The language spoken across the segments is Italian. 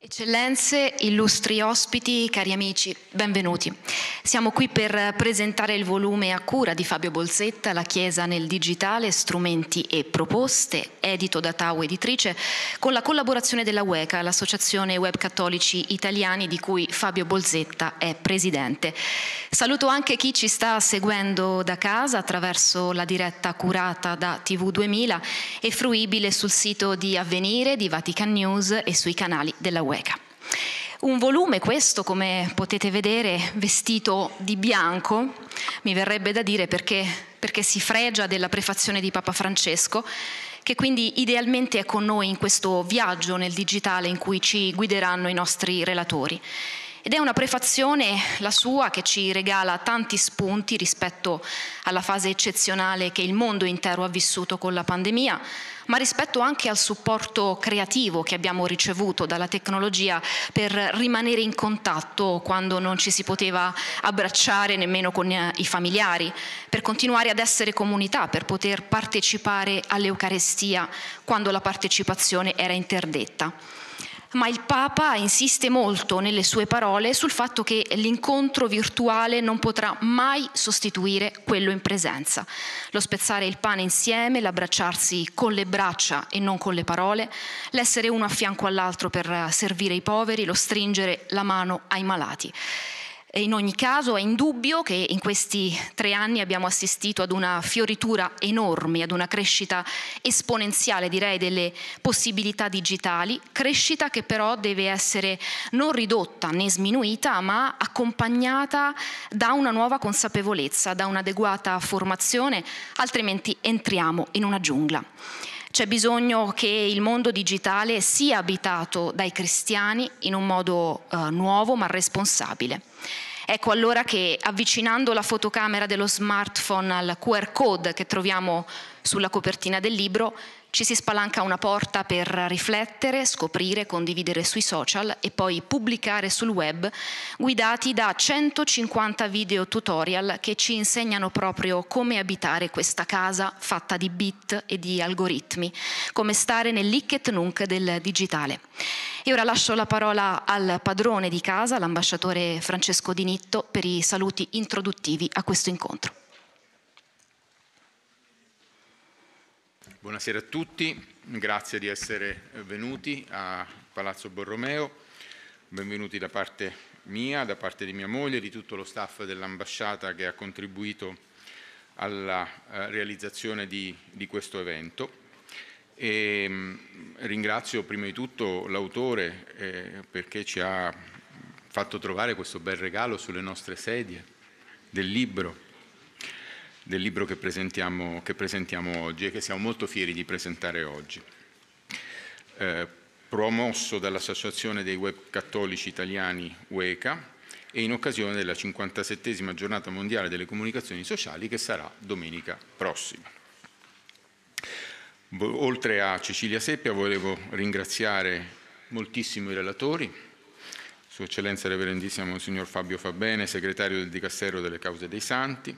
Eccellenze, illustri ospiti, cari amici, benvenuti. Siamo qui per presentare il volume a cura di Fabio Bolzetta, La Chiesa nel digitale, strumenti e proposte, edito da Tau Editrice, con la collaborazione della UECA, l'Associazione Web Cattolici Italiani di cui Fabio Bolzetta è presidente. Saluto anche chi ci sta seguendo da casa attraverso la diretta curata da TV2000 e fruibile sul sito di Avvenire, di Vatican News e sui canali della UECA. Weka. Un volume questo, come potete vedere, vestito di bianco, mi verrebbe da dire perché, perché si fregia della prefazione di Papa Francesco, che quindi idealmente è con noi in questo viaggio nel digitale in cui ci guideranno i nostri relatori. Ed è una prefazione, la sua, che ci regala tanti spunti rispetto alla fase eccezionale che il mondo intero ha vissuto con la pandemia, ma rispetto anche al supporto creativo che abbiamo ricevuto dalla tecnologia per rimanere in contatto quando non ci si poteva abbracciare nemmeno con eh, i familiari, per continuare ad essere comunità, per poter partecipare all'Eucarestia quando la partecipazione era interdetta ma il Papa insiste molto nelle sue parole sul fatto che l'incontro virtuale non potrà mai sostituire quello in presenza. Lo spezzare il pane insieme, l'abbracciarsi con le braccia e non con le parole, l'essere uno a fianco all'altro per servire i poveri, lo stringere la mano ai malati. E in ogni caso è indubbio che in questi tre anni abbiamo assistito ad una fioritura enorme, ad una crescita esponenziale direi delle possibilità digitali, crescita che però deve essere non ridotta né sminuita ma accompagnata da una nuova consapevolezza, da un'adeguata formazione, altrimenti entriamo in una giungla. C'è bisogno che il mondo digitale sia abitato dai cristiani in un modo eh, nuovo ma responsabile. Ecco allora che avvicinando la fotocamera dello smartphone al QR code che troviamo sulla copertina del libro, ci si spalanca una porta per riflettere, scoprire, condividere sui social e poi pubblicare sul web, guidati da 150 video tutorial che ci insegnano proprio come abitare questa casa fatta di bit e di algoritmi, come stare nell'icket nunc del digitale. E ora lascio la parola al padrone di casa, l'ambasciatore Francesco Di Nitto, per i saluti introduttivi a questo incontro. Buonasera a tutti, grazie di essere eh, venuti a Palazzo Borromeo, benvenuti da parte mia, da parte di mia moglie, di tutto lo staff dell'ambasciata che ha contribuito alla eh, realizzazione di, di, questo evento. E, ehm, ringrazio prima di tutto l'autore eh, perché ci ha fatto trovare questo bel regalo sulle nostre sedie del libro del libro che presentiamo, che presentiamo, oggi e che siamo molto fieri di presentare oggi. Eh, promosso dall'Associazione dei Web Cattolici Italiani UECA e in occasione della 57 giornata mondiale delle comunicazioni sociali che sarà domenica prossima. Oltre a Cecilia Seppia volevo ringraziare moltissimo i relatori, Sua Eccellenza Reverendissimo Monsignor Fabio Fabbene, segretario del Dicastero delle Cause dei Santi,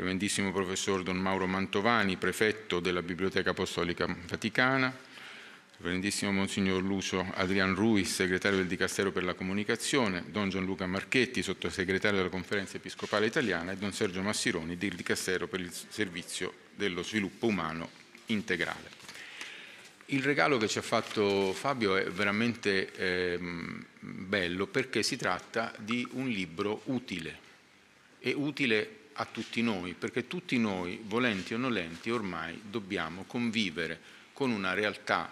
reverendissimo professor Don Mauro Mantovani, prefetto della Biblioteca Apostolica Vaticana, reverendissimo Monsignor Lucio Adrian Ruiz, segretario del Dicastero per la Comunicazione, Don Gianluca Marchetti, sottosegretario della Conferenza Episcopale Italiana e Don Sergio Massironi del Dicastero per il Servizio dello Sviluppo Umano Integrale. Il regalo che ci ha fatto Fabio è veramente eh, bello perché si tratta di un libro utile, e utile a tutti noi, perché tutti noi, volenti o nolenti, ormai dobbiamo convivere con una realtà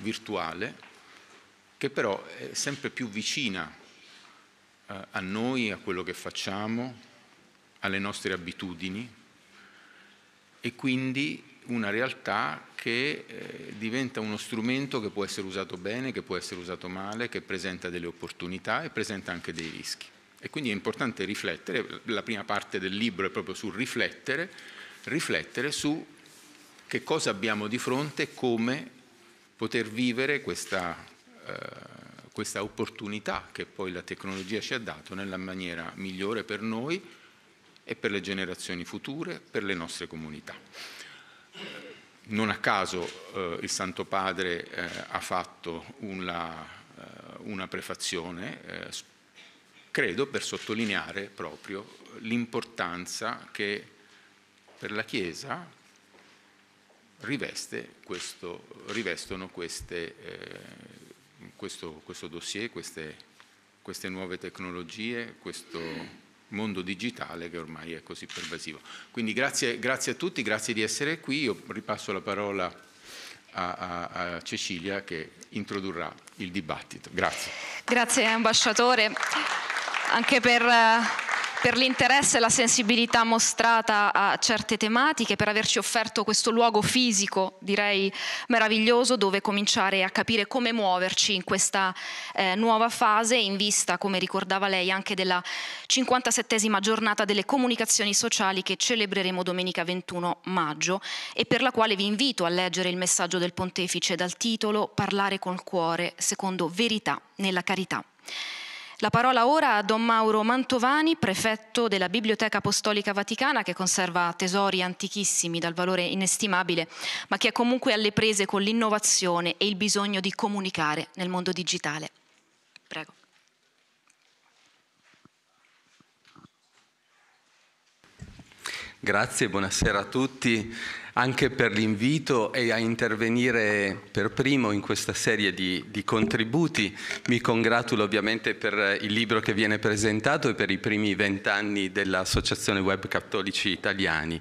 virtuale che però è sempre più vicina eh, a noi, a quello che facciamo, alle nostre abitudini e quindi una realtà che eh, diventa uno strumento che può essere usato bene, che può essere usato male, che presenta delle opportunità e presenta anche dei rischi. E quindi è importante riflettere, la prima parte del libro è proprio sul riflettere, riflettere su che cosa abbiamo di fronte e come poter vivere questa, eh, questa opportunità che poi la tecnologia ci ha dato nella maniera migliore per noi e per le generazioni future, per le nostre comunità. Non a caso eh, il Santo Padre eh, ha fatto una, eh, una prefazione eh, credo per sottolineare proprio l'importanza che per la Chiesa riveste questo, rivestono queste, eh, questo, questo, dossier, queste, queste nuove tecnologie, questo mondo digitale che ormai è così pervasivo. Quindi grazie, grazie a tutti, grazie di essere qui. Io ripasso la parola a, a, a Cecilia che introdurrà il dibattito. Grazie. Grazie ambasciatore anche per, eh, per l'interesse e la sensibilità mostrata a certe tematiche, per averci offerto questo luogo fisico, direi meraviglioso, dove cominciare a capire come muoverci in questa eh, nuova fase in vista, come ricordava lei, anche della 57esima giornata delle comunicazioni sociali che celebreremo domenica 21 maggio e per la quale vi invito a leggere il messaggio del pontefice dal titolo Parlare col cuore secondo verità nella carità. La parola ora a Don Mauro Mantovani, prefetto della Biblioteca Apostolica Vaticana, che conserva tesori antichissimi dal valore inestimabile, ma che è comunque alle prese con l'innovazione e il bisogno di comunicare nel mondo digitale. Prego. Grazie, buonasera a tutti anche per l'invito e a intervenire per primo in questa serie di, di, contributi. Mi congratulo ovviamente per il libro che viene presentato e per i primi vent'anni dell'Associazione Web Cattolici Italiani.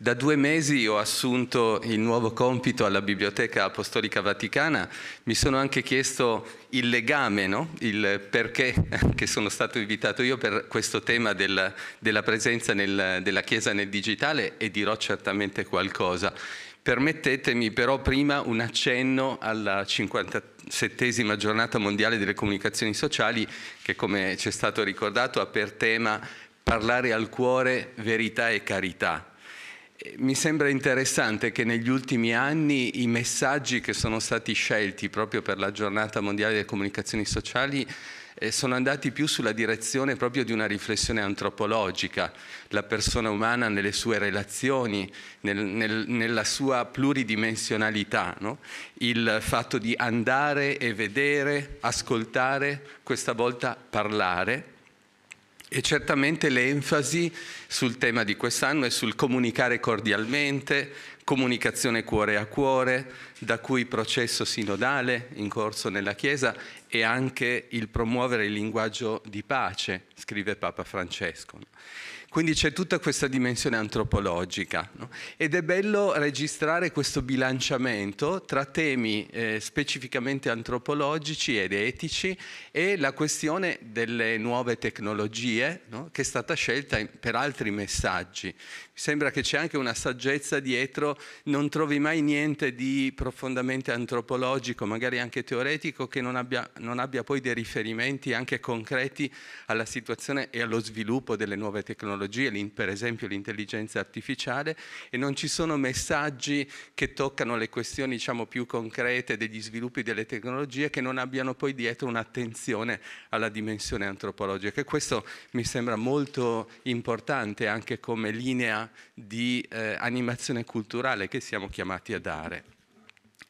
Da due mesi ho assunto il nuovo compito alla Biblioteca Apostolica Vaticana, mi sono anche chiesto il legame, no? il perché che sono stato invitato io per questo tema del, della presenza nel, della Chiesa nel digitale e dirò certamente qualcosa. Permettetemi però prima un accenno alla 57 giornata mondiale delle comunicazioni sociali che come ci è stato ricordato ha per tema parlare al cuore verità e carità mi sembra interessante che negli ultimi anni i messaggi che sono stati scelti proprio per la giornata mondiale delle comunicazioni sociali eh, sono andati più sulla direzione proprio di una riflessione antropologica, la persona umana nelle sue relazioni, nel, nel, nella sua pluridimensionalità, no? il fatto di andare e vedere, ascoltare, questa volta parlare e certamente l'enfasi sul tema di quest'anno è sul comunicare cordialmente, comunicazione cuore a cuore, da cui processo sinodale in corso nella Chiesa e anche il promuovere il linguaggio di pace, scrive Papa Francesco. Quindi c'è tutta questa dimensione antropologica no? ed è bello registrare questo bilanciamento tra temi eh, specificamente antropologici ed etici e la questione delle nuove tecnologie no? che è stata scelta per altri messaggi sembra che c'è anche una saggezza dietro, non trovi mai niente di profondamente antropologico, magari anche teoretico, che non abbia, non abbia poi dei riferimenti anche concreti alla situazione e allo sviluppo delle nuove tecnologie, per esempio l'intelligenza artificiale, e non ci sono messaggi che toccano le questioni diciamo, più concrete degli sviluppi delle tecnologie che non abbiano poi dietro un'attenzione alla dimensione antropologica. E questo mi sembra molto importante anche come linea di eh, animazione culturale che siamo chiamati a dare.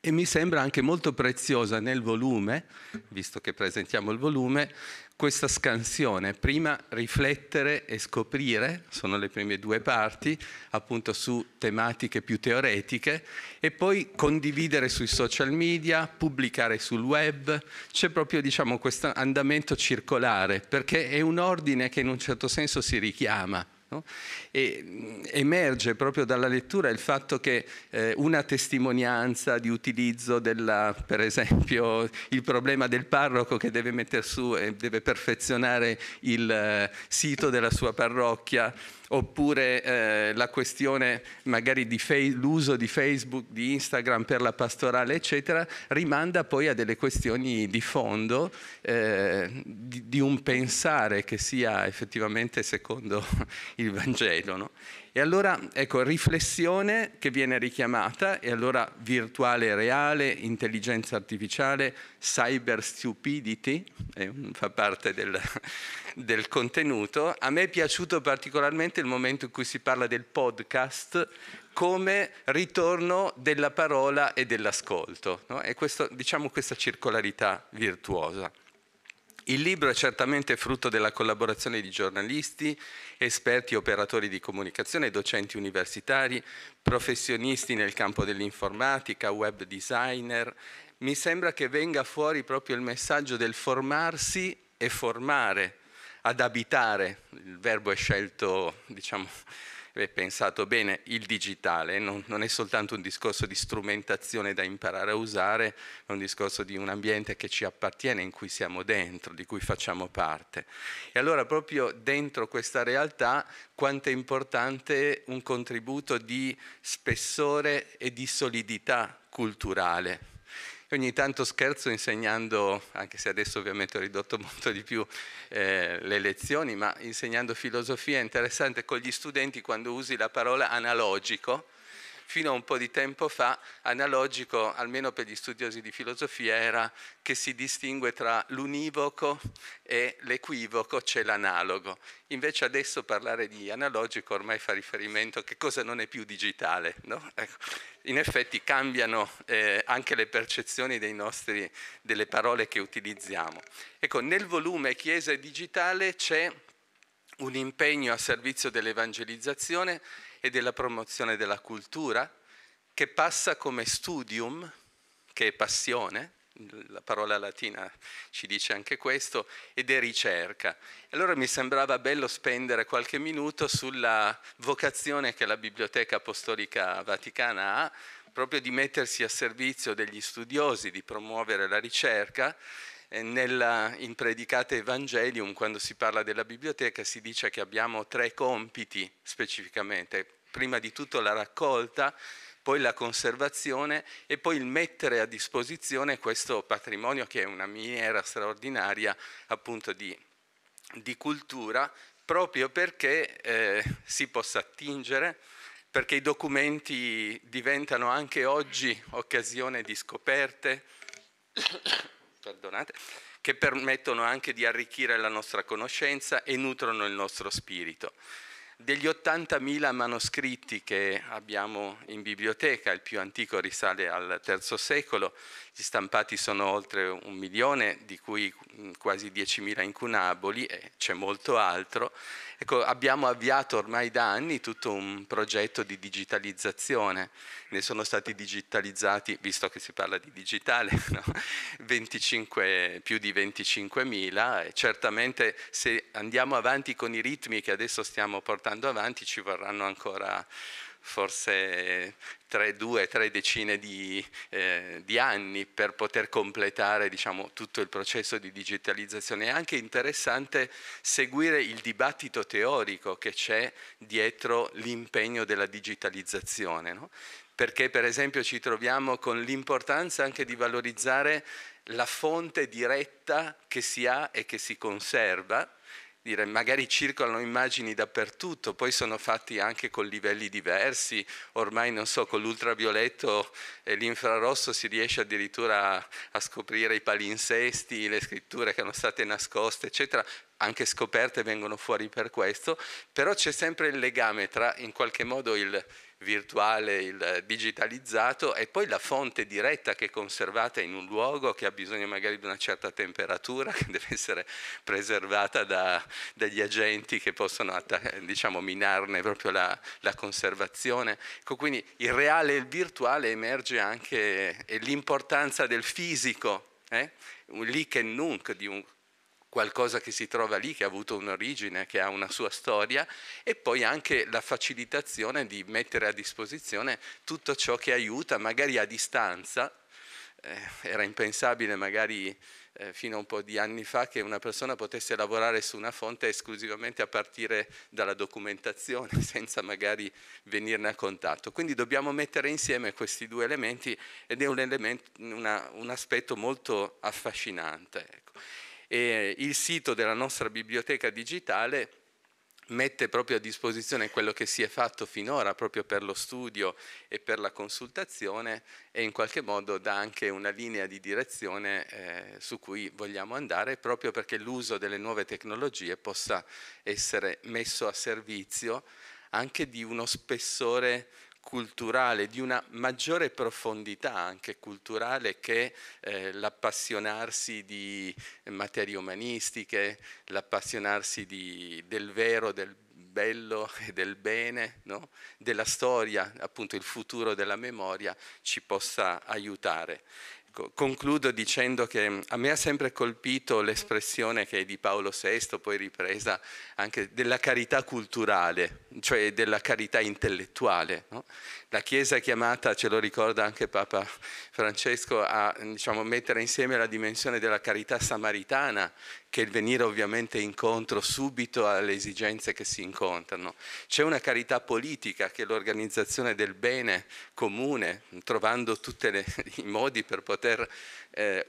E mi sembra anche molto preziosa nel volume, visto che presentiamo il volume, questa scansione. Prima riflettere e scoprire, sono le prime due parti, appunto su tematiche più teoretiche, e poi condividere sui social media, pubblicare sul web. C'è proprio diciamo, questo andamento circolare, perché è un ordine che in un certo senso si richiama No? E mm, emerge proprio dalla lettura il fatto che eh, una testimonianza di utilizzo della, per esempio, il problema del parroco che deve mettere su e deve perfezionare il eh, sito della sua parrocchia, oppure eh, la questione magari dell'uso di, di Facebook, di Instagram per la pastorale, eccetera, rimanda poi a delle questioni di fondo, eh, di, di, un pensare che sia effettivamente secondo il Vangelo. No? E allora, ecco, riflessione che viene richiamata, e allora virtuale reale, intelligenza artificiale, cyber stupidity, eh, fa parte del del contenuto, a me è piaciuto particolarmente il momento in cui si parla del podcast come ritorno della parola e dell'ascolto, no? e questo, diciamo questa circolarità virtuosa. Il libro è certamente frutto della collaborazione di giornalisti, esperti operatori di comunicazione, docenti universitari, professionisti nel campo dell'informatica, web designer. Mi sembra che venga fuori proprio il messaggio del formarsi e formare ad abitare, il verbo è scelto, diciamo, è pensato bene, il digitale, non, non, è soltanto un discorso di strumentazione da imparare a usare, è un discorso di un ambiente che ci appartiene, in cui siamo dentro, di cui facciamo parte. E allora proprio dentro questa realtà quanto è importante un contributo di spessore e di solidità culturale ogni tanto scherzo insegnando, anche se adesso ovviamente ho ridotto molto di più eh, le lezioni, ma insegnando filosofia è interessante con gli studenti quando usi la parola analogico, fino a un po' di tempo fa analogico, almeno per gli studiosi di filosofia, era che si distingue tra l'univoco e l'equivoco, cioè l'analogo. Invece adesso parlare di analogico ormai fa riferimento a che cosa non è più digitale. No? Ecco. In effetti cambiano eh, anche le percezioni nostri, delle parole che utilizziamo. Ecco, nel volume Chiesa e Digitale c'è un impegno a servizio dell'evangelizzazione e della promozione della cultura, che passa come studium, che è passione, la parola latina ci dice anche questo, ed è ricerca. Allora mi sembrava bello spendere qualche minuto sulla vocazione che la Biblioteca Apostolica Vaticana ha, proprio di mettersi a servizio degli studiosi, di promuovere la ricerca eh, nella, in Predicate Evangelium, quando si parla della biblioteca, si dice che abbiamo tre compiti specificamente. Prima di tutto la raccolta, poi la conservazione e poi il mettere a disposizione questo patrimonio che è una miniera straordinaria appunto di, di cultura, proprio perché eh, si possa attingere, perché i documenti diventano anche oggi occasione di scoperte perdonate, che permettono anche di arricchire la nostra conoscenza e nutrono il nostro spirito. Degli 80.000 manoscritti che abbiamo in biblioteca, il più antico risale al III secolo, gli stampati sono oltre un milione, di cui quasi 10.000 incunaboli e c'è molto altro, Ecco, abbiamo avviato ormai da anni tutto un progetto di digitalizzazione, ne sono stati digitalizzati, visto che si parla di digitale, no? 25, più di 25.000 e certamente se andiamo avanti con i ritmi che adesso stiamo portando avanti ci vorranno ancora forse tre, due, tre decine di, eh, di, anni per poter completare diciamo, tutto il processo di digitalizzazione. È anche interessante seguire il dibattito teorico che c'è dietro l'impegno della digitalizzazione, no? perché per esempio ci troviamo con l'importanza anche di valorizzare la fonte diretta che si ha e che si conserva dire, magari circolano immagini dappertutto, poi sono fatti anche con livelli diversi, ormai non so, con l'ultravioletto e l'infrarosso si riesce addirittura a scoprire i palinsesti, le scritture che erano state nascoste, eccetera, anche scoperte vengono fuori per questo, però c'è sempre il legame tra in qualche modo il, virtuale, il digitalizzato e poi la fonte diretta che è conservata in un luogo che ha bisogno magari di una certa temperatura, che deve essere preservata da, dagli agenti che possono diciamo, minarne proprio la, la conservazione. Ecco, quindi il reale e il virtuale emerge anche eh, l'importanza del fisico, eh? un lì che nunc di un qualcosa che si trova lì, che ha avuto un'origine, che ha una sua storia, e poi anche la facilitazione di mettere a disposizione tutto ciò che aiuta, magari a distanza. Eh, era impensabile magari eh, fino a un po' di anni fa che una persona potesse lavorare su una fonte esclusivamente a partire dalla documentazione senza magari venirne a contatto. Quindi dobbiamo mettere insieme questi due elementi ed è un, element, una, un aspetto molto affascinante. Ecco e il sito della nostra biblioteca digitale mette proprio a disposizione quello che si è fatto finora proprio per lo studio e per la consultazione e in qualche modo dà anche una linea di direzione eh, su cui vogliamo andare proprio perché l'uso delle nuove tecnologie possa essere messo a servizio anche di uno spessore culturale, di una maggiore profondità anche culturale che eh, l'appassionarsi di materie umanistiche, l'appassionarsi di, del vero, del bello e del bene, no? della storia, appunto il futuro della memoria ci possa aiutare concludo dicendo che mm, a me ha sempre colpito l'espressione che è di Paolo VI, poi ripresa anche della carità culturale, cioè della carità intellettuale. No? La Chiesa è chiamata, ce lo ricorda anche Papa Francesco, a diciamo, mettere insieme la dimensione della carità samaritana, che è il venire ovviamente incontro subito alle esigenze che si incontrano. C'è una carità politica che è l'organizzazione del bene comune, trovando tutti i modi per poter eh,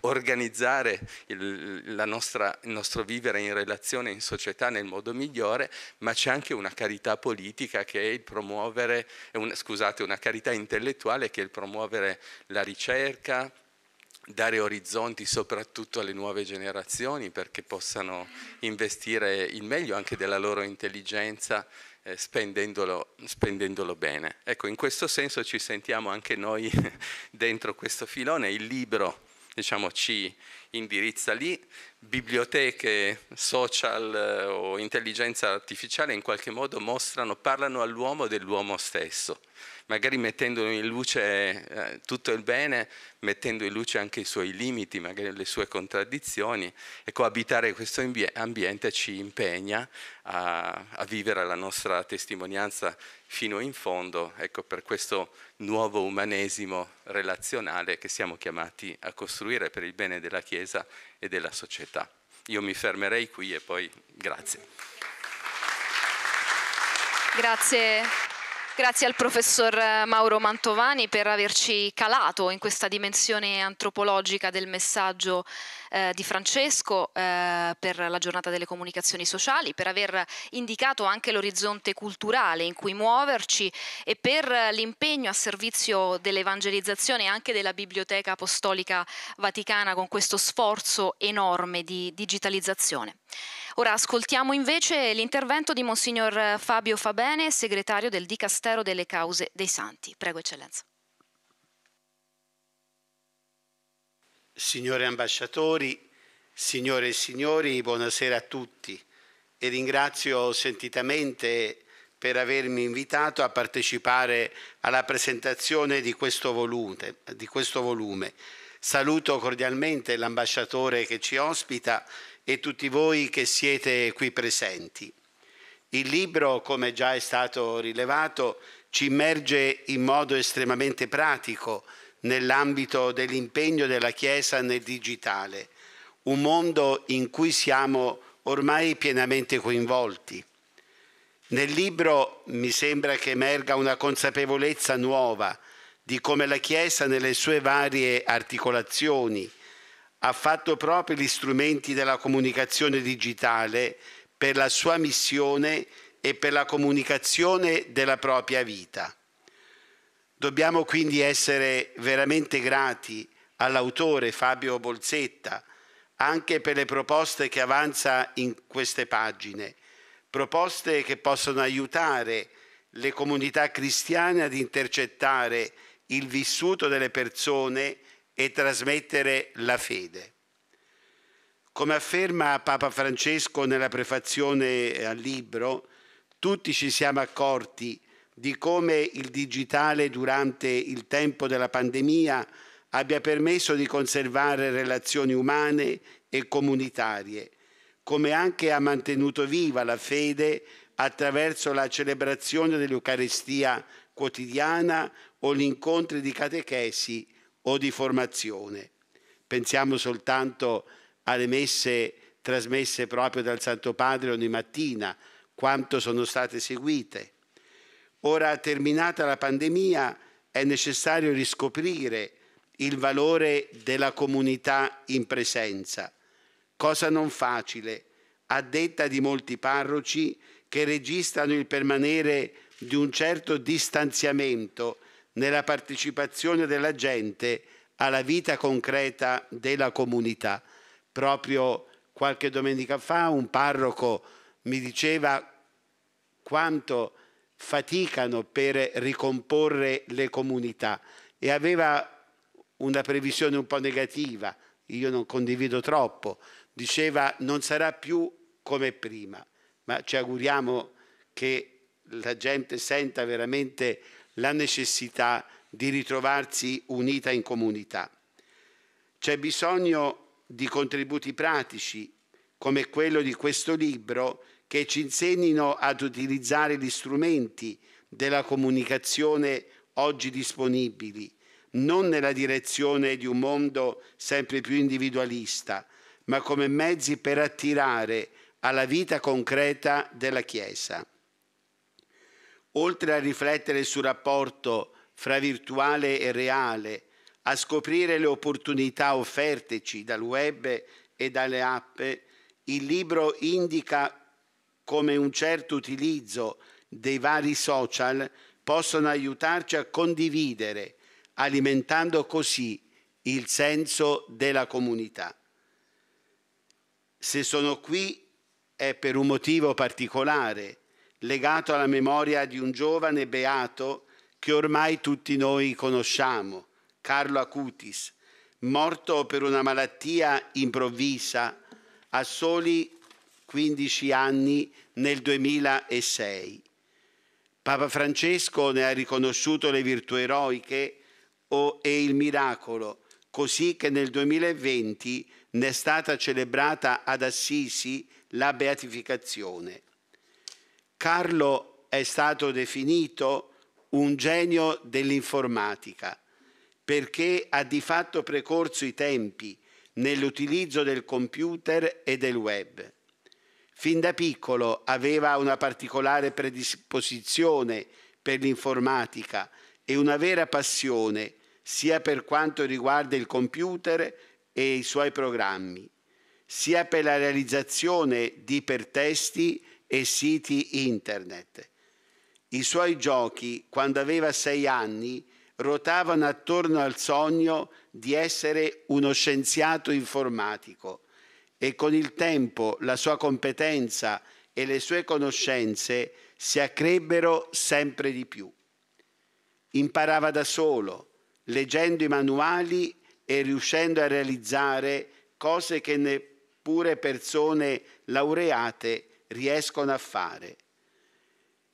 organizzare il, nostra, il nostro vivere in relazione, in società nel modo migliore, ma c'è anche una carità politica che è il promuovere, è un, scusate, una carità intellettuale che è il promuovere la ricerca, dare orizzonti soprattutto alle nuove generazioni perché possano investire il meglio anche della loro intelligenza eh, spendendolo, spendendolo, bene. Ecco, in questo senso ci sentiamo anche noi dentro questo filone, il libro diciamo, ci indirizza lì, biblioteche social eh, o intelligenza artificiale in qualche modo mostrano, parlano all'uomo dell'uomo stesso, magari mettendo in luce eh, tutto il bene, mettendo in luce anche i suoi limiti, magari le sue contraddizioni e coabitare questo ambiente ci impegna a, a vivere la nostra testimonianza fino in fondo ecco, per questo nuovo umanesimo relazionale che siamo chiamati a costruire per il bene della Chiesa e della società. Io mi fermerei qui e poi grazie. Grazie. Grazie al professor Mauro Mantovani per averci calato in questa dimensione antropologica del messaggio eh, di Francesco eh, per la giornata delle comunicazioni sociali, per aver indicato anche l'orizzonte culturale in cui muoverci e per l'impegno a servizio dell'evangelizzazione anche della Biblioteca Apostolica Vaticana con questo sforzo enorme di digitalizzazione. Ora ascoltiamo invece l'intervento di Monsignor Fabio Fabene, segretario del Dicastero delle Cause dei Santi. Prego, Eccellenza. Signore ambasciatori, signore e signori, buonasera a tutti e ringrazio sentitamente per avermi invitato a partecipare alla presentazione di questo volume. Di questo volume. Saluto cordialmente l'ambasciatore che ci ospita e tutti voi che siete qui presenti. Il libro, come già è stato rilevato, ci immerge in modo estremamente pratico nell'ambito dell'impegno della Chiesa nel digitale, un mondo in cui siamo ormai pienamente coinvolti. Nel libro mi sembra che emerga una consapevolezza nuova di come la Chiesa nelle sue varie articolazioni ha fatto proprio gli strumenti della comunicazione digitale per la sua missione e per la comunicazione della propria vita. Dobbiamo quindi essere veramente grati all'autore Fabio Bolzetta anche per le proposte che avanza in queste pagine, proposte che possono aiutare le comunità cristiane ad intercettare il vissuto delle persone e trasmettere la fede. Come afferma Papa Francesco nella prefazione al libro, tutti ci siamo accorti di come il digitale durante il tempo della pandemia abbia permesso di conservare relazioni umane e comunitarie, come anche ha mantenuto viva la fede attraverso la celebrazione dell'Eucarestia quotidiana o gli incontri di catechesi o di formazione. Pensiamo soltanto alle messe trasmesse proprio dal Santo Padre ogni mattina, quanto sono state seguite. Ora terminata la pandemia è necessario riscoprire il valore della comunità in presenza, cosa non facile, a detta di molti parroci che registrano il permanere di un certo distanziamento nella partecipazione della gente alla vita concreta della comunità. Proprio qualche domenica fa un parroco mi diceva quanto faticano per ricomporre le comunità e aveva una previsione un po' negativa, io non condivido troppo, diceva non sarà più come prima, ma ci auguriamo che la gente senta veramente la necessità di ritrovarsi unita in comunità. C'è bisogno di contributi pratici come quello di questo libro che ci insegnino ad utilizzare gli strumenti della comunicazione oggi disponibili, non nella direzione di un mondo sempre più individualista, ma come mezzi per attirare alla vita concreta della Chiesa. Oltre a riflettere sul rapporto fra virtuale e reale, a scoprire le opportunità offerteci dal web e dalle app, il libro indica come un certo utilizzo dei vari social possono aiutarci a condividere, alimentando così il senso della comunità. Se sono qui è per un motivo particolare, legato alla memoria di un giovane beato che ormai tutti noi conosciamo, Carlo Acutis, morto per una malattia improvvisa a soli 15 anni nel 2006. Papa Francesco ne ha riconosciuto le virtù eroiche e il miracolo, così che nel 2020 ne è stata celebrata ad Assisi la beatificazione. Carlo è stato definito un genio dell'informatica perché ha di fatto precorso i tempi nell'utilizzo del computer e del web. Fin da piccolo aveva una particolare predisposizione per l'informatica e una vera passione sia per quanto riguarda il computer e i suoi programmi, sia per la realizzazione di ipertesti e siti internet. I suoi giochi, quando aveva sei anni, ruotavano attorno al sogno di essere uno scienziato informatico e con il tempo la sua competenza e le sue conoscenze si accrebbero sempre di più. Imparava da solo, leggendo i manuali e riuscendo a realizzare cose che neppure persone laureate riescono a fare.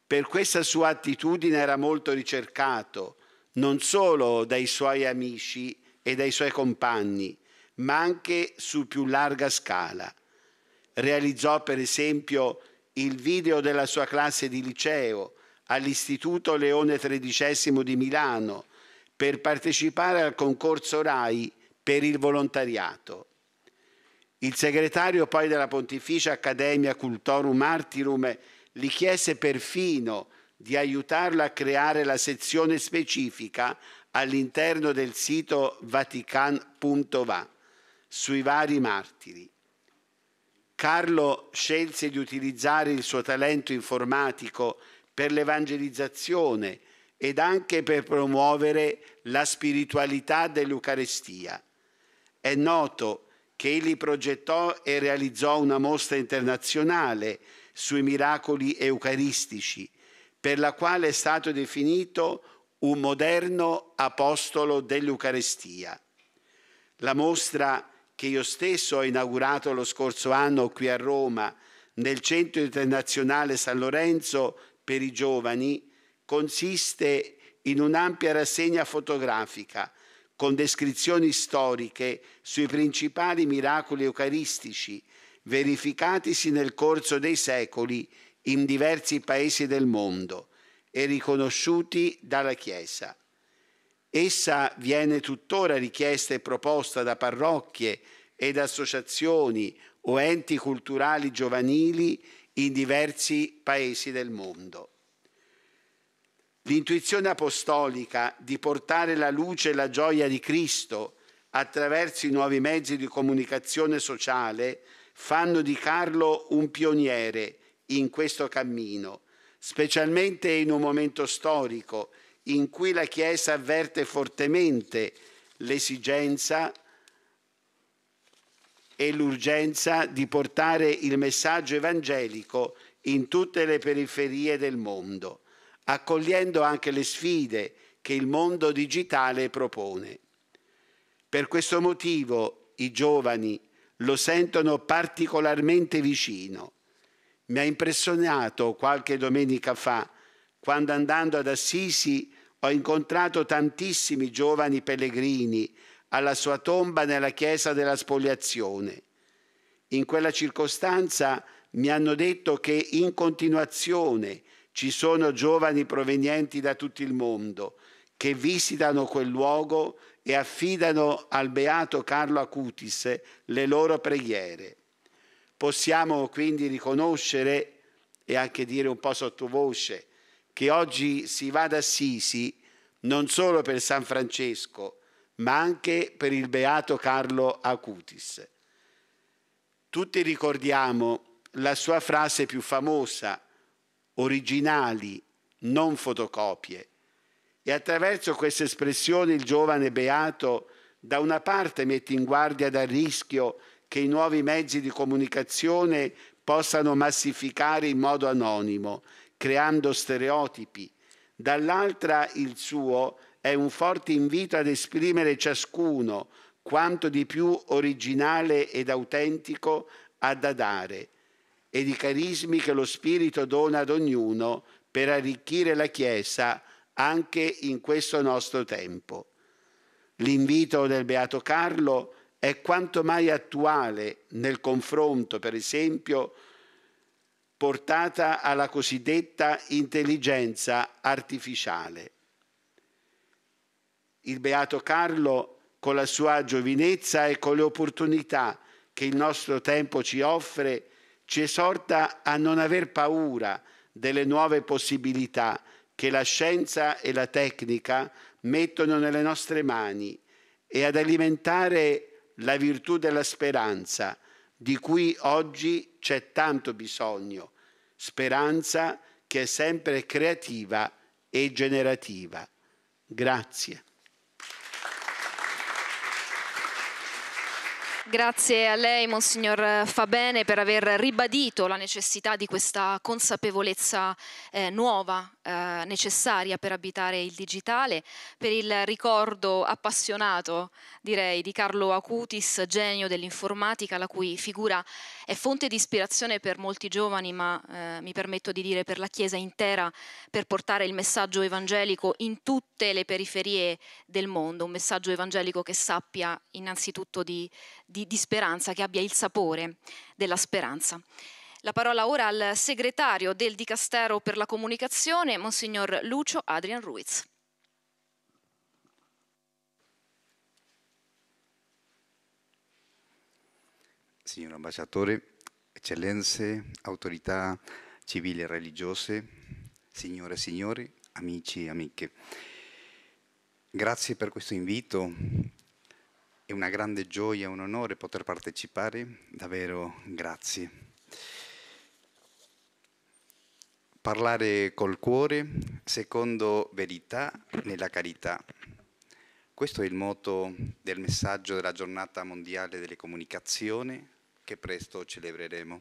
Per questa sua attitudine era molto ricercato, non solo dai suoi amici e dai suoi compagni, ma anche su più larga scala. Realizzò per esempio il video della sua classe di liceo all'Istituto Leone XIII di Milano per partecipare al concorso RAI per il volontariato. Il segretario poi della Pontificia Accademia Cultorum Martirum gli chiese perfino di aiutarlo a creare la sezione specifica all'interno del sito vatican.va sui vari martiri. Carlo scelse di utilizzare il suo talento informatico per l'evangelizzazione ed anche per promuovere la spiritualità dell'Eucarestia. È noto che egli progettò e realizzò una mostra internazionale sui miracoli eucaristici, per la quale è stato definito un moderno apostolo dell'Eucarestia. La mostra è che io stesso ho inaugurato lo scorso anno qui a Roma, nel Centro Internazionale San Lorenzo per i giovani, consiste in un'ampia rassegna fotografica con descrizioni storiche sui principali miracoli eucaristici verificatisi nel corso dei secoli in diversi paesi del mondo e riconosciuti dalla Chiesa. Essa viene tuttora richiesta e proposta da parrocchie ed associazioni o enti culturali giovanili in diversi paesi del mondo. L'intuizione apostolica di portare la luce e la gioia di Cristo attraverso i nuovi mezzi di comunicazione sociale fanno di Carlo un pioniere in questo cammino, specialmente in un momento storico in cui la Chiesa avverte fortemente l'esigenza e l'urgenza di portare il messaggio evangelico in tutte le periferie del mondo, accogliendo anche le sfide che il mondo digitale propone. Per questo motivo i giovani lo sentono particolarmente vicino. Mi ha impressionato qualche domenica fa, quando andando ad Assisi ho incontrato tantissimi giovani pellegrini alla sua tomba nella chiesa della spoliazione. In quella circostanza mi hanno detto che in continuazione ci sono giovani provenienti da tutto il mondo che visitano quel luogo e affidano al beato Carlo Acutis le loro preghiere. Possiamo quindi riconoscere e anche dire un po' sottovoce che oggi si va da Sisi non solo per San Francesco, ma anche per il beato Carlo Acutis. Tutti ricordiamo la sua frase più famosa, originali, non fotocopie. E attraverso questa espressione il giovane beato da una parte mette in guardia dal rischio che i nuovi mezzi di comunicazione possano massificare in modo anonimo creando stereotipi, dall'altra il suo è un forte invito ad esprimere ciascuno quanto di più originale ed autentico ha da dare ed i carismi che lo Spirito dona ad ognuno per arricchire la Chiesa anche in questo nostro tempo. L'invito del Beato Carlo è quanto mai attuale nel confronto, per esempio, portata alla cosiddetta intelligenza artificiale. Il beato Carlo, con la sua giovinezza e con le opportunità che il nostro tempo ci offre, ci esorta a non aver paura delle nuove possibilità che la scienza e la tecnica mettono nelle nostre mani e ad alimentare la virtù della speranza, di cui oggi c'è tanto bisogno, speranza che è sempre creativa e generativa. Grazie. Grazie a lei, Monsignor Fabene, per aver ribadito la necessità di questa consapevolezza eh, nuova, eh, necessaria per abitare il digitale, per il ricordo appassionato, direi, di Carlo Acutis, genio dell'informatica, la cui figura è fonte di ispirazione per molti giovani, ma eh, mi permetto di dire per la Chiesa intera, per portare il messaggio evangelico in tutte le periferie del mondo, un messaggio evangelico che sappia innanzitutto di, di di, speranza, che abbia il sapore della speranza. La parola ora al segretario del Dicastero per la Comunicazione, Monsignor Lucio Adrian Ruiz. Signor ambasciatore, eccellenze, autorità civili e religiose, signore e signori, amici e amiche, grazie per questo invito è una grande gioia, un onore poter partecipare, davvero grazie. Parlare col cuore secondo verità nella carità. Questo è il motto del messaggio della giornata mondiale delle comunicazioni che presto celebreremo.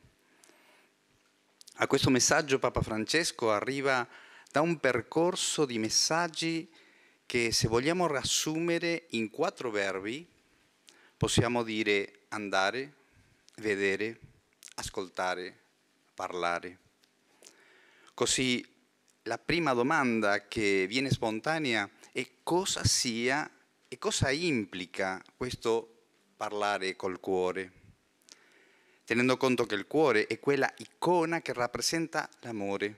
A questo messaggio Papa Francesco arriva da un percorso di messaggi che se vogliamo riassumere in quattro verbi possiamo dire andare, vedere, ascoltare, parlare. Così la prima domanda che viene spontanea è cosa sia e cosa implica questo parlare col cuore, tenendo conto che il cuore è quella icona che rappresenta l'amore,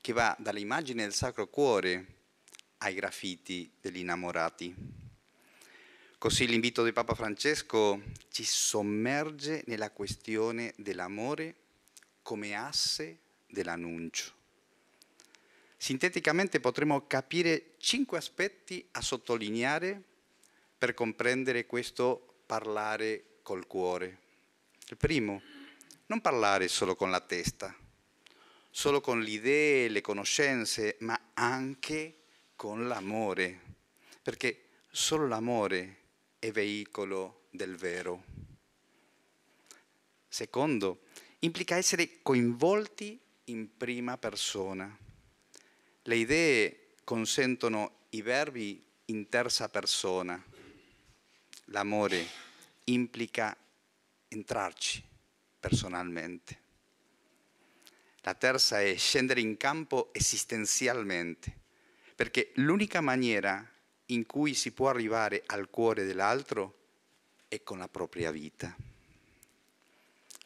che va dall'immagine del Sacro Cuore ai graffiti degli innamorati. Così l'invito di Papa Francesco ci sommerge nella questione dell'amore come asse dell'annuncio. Sinteticamente potremo capire cinque aspetti a sottolineare per comprendere questo parlare col cuore. Il primo, non parlare solo con la testa, solo con le idee, le conoscenze, ma anche con l'amore, perché solo l'amore e veicolo del vero. Secondo, implica essere coinvolti in prima persona. Le idee consentono i verbi in terza persona. L'amore implica entrarci personalmente. La terza è scendere in campo esistenzialmente, perché l'unica maniera in cui si può arrivare al cuore dell'altro è con la propria vita.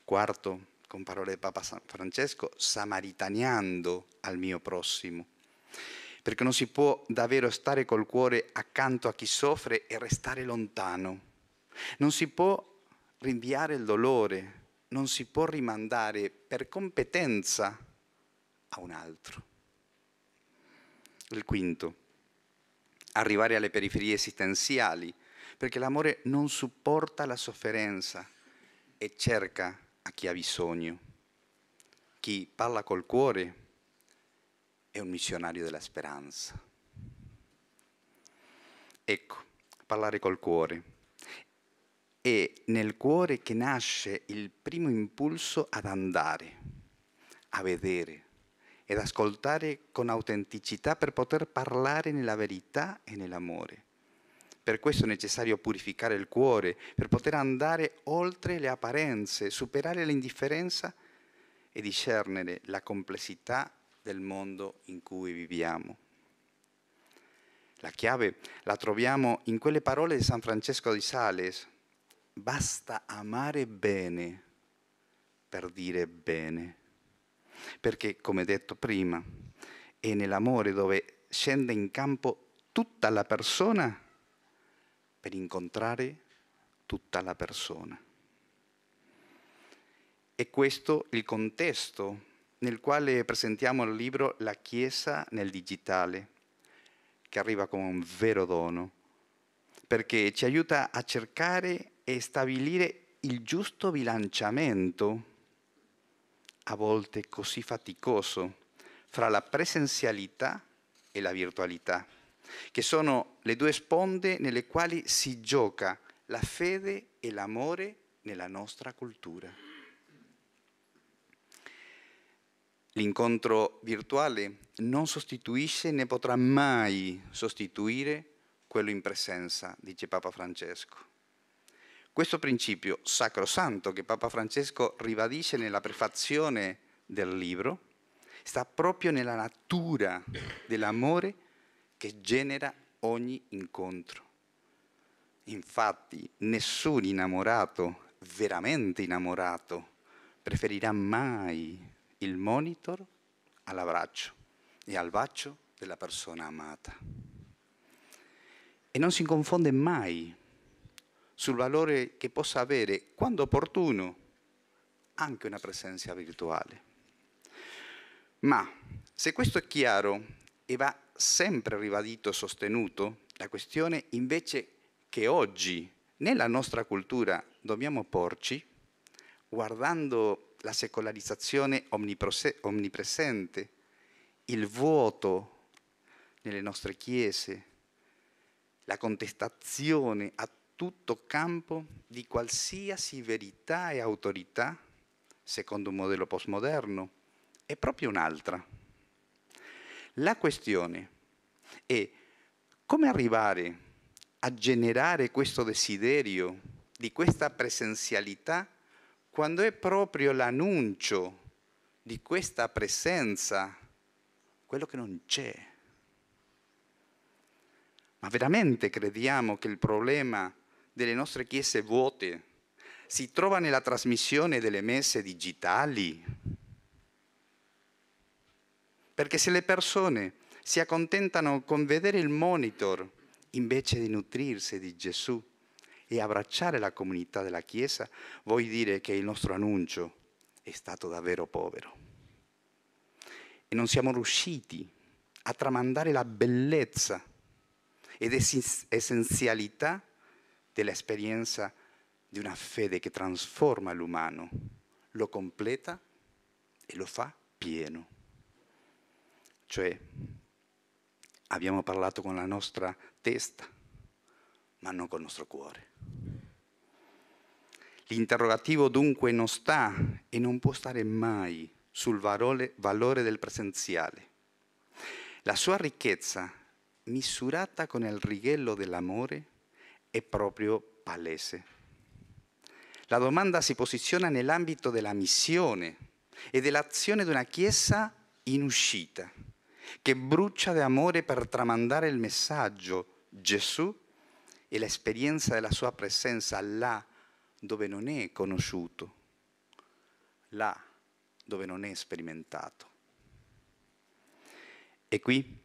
Quarto, con parole di Papa San Francesco, samaritaniando al mio prossimo, perché non si può davvero stare col cuore accanto a chi soffre e restare lontano. Non si può rinviare il dolore, non si può rimandare per competenza a un altro. Il quinto arrivare alle periferie esistenziali, perché l'amore non supporta la sofferenza e cerca a chi ha bisogno. Chi parla col cuore è un missionario della speranza. Ecco, parlare col cuore. È nel cuore che nasce il primo impulso ad andare, a vedere, ed ascoltare con autenticità per poter parlare nella verità e nell'amore. Per questo è necessario purificare il cuore, per poter andare oltre le apparenze, superare l'indifferenza e discernere la complessità del mondo in cui viviamo. La chiave la troviamo in quelle parole di San Francesco di Sales. Basta amare bene per dire bene perché come detto prima, è nell'amore dove scende in campo tutta la persona per incontrare tutta la persona. E questo è il contesto nel quale presentiamo il libro La Chiesa nel digitale, che arriva come un vero dono, perché ci aiuta a cercare e stabilire il giusto bilanciamento a volte così faticoso fra la presenzialità e la virtualità, che sono le due sponde nelle quali si gioca la fede e l'amore nella nostra cultura. L'incontro virtuale non sostituisce né potrà mai sostituire quello in presenza, dice Papa Francesco. Questo principio sacrosanto che Papa Francesco ribadisce nella prefazione del libro sta proprio nella natura dell'amore che genera ogni incontro. Infatti nessun innamorato, veramente innamorato, preferirà mai il monitor all'abbraccio e al bacio della persona amata. E non si confonde mai sul valore che possa avere, quando opportuno, anche una presenza virtuale. Ma se questo è chiaro e va sempre ribadito e sostenuto, la questione invece che oggi nella nostra cultura dobbiamo porci, guardando la secolarizzazione omnipresente, il vuoto nelle nostre chiese, la contestazione a tutto campo di qualsiasi verità e autorità, secondo un modello postmoderno, è proprio un'altra. La questione è come arrivare a generare questo desiderio di questa presenzialità quando è proprio l'annuncio di questa presenza quello che non c'è. Ma veramente crediamo che il problema delle nostre chiese vuote, si trova nella trasmissione delle messe digitali. Perché se le persone si accontentano con vedere il monitor invece di nutrirsi di Gesù e abbracciare la comunità della Chiesa, vuol dire che il nostro annuncio è stato davvero povero. E non siamo riusciti a tramandare la bellezza ed essenzialità dell'esperienza di una fede che trasforma l'umano, lo completa e lo fa pieno. Cioè, abbiamo parlato con la nostra testa, ma non con il nostro cuore. L'interrogativo dunque non sta e non può stare mai sul valore, valore del presenziale. La sua ricchezza, misurata con il righello dell'amore, è proprio palese. La domanda si posiziona nell'ambito della missione e dell'azione di una Chiesa in uscita, che brucia di amore per tramandare il messaggio Gesù e l'esperienza della sua presenza là dove non è conosciuto, là dove non è sperimentato. E qui,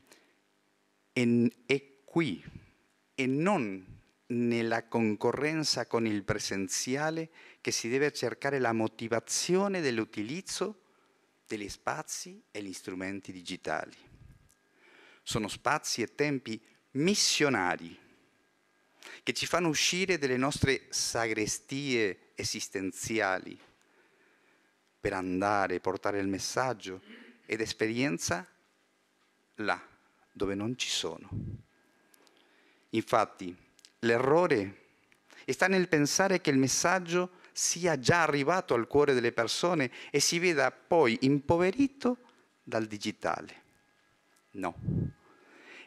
e, qui, e non nella concorrenza con il presenziale che si deve cercare la motivazione dell'utilizzo degli spazi e gli strumenti digitali. Sono spazi e tempi missionari che ci fanno uscire dalle nostre sagrestie esistenziali per andare portare il messaggio ed esperienza là dove non ci sono. Infatti, L'errore sta nel pensare che il messaggio sia già arrivato al cuore delle persone e si veda poi impoverito dal digitale. No,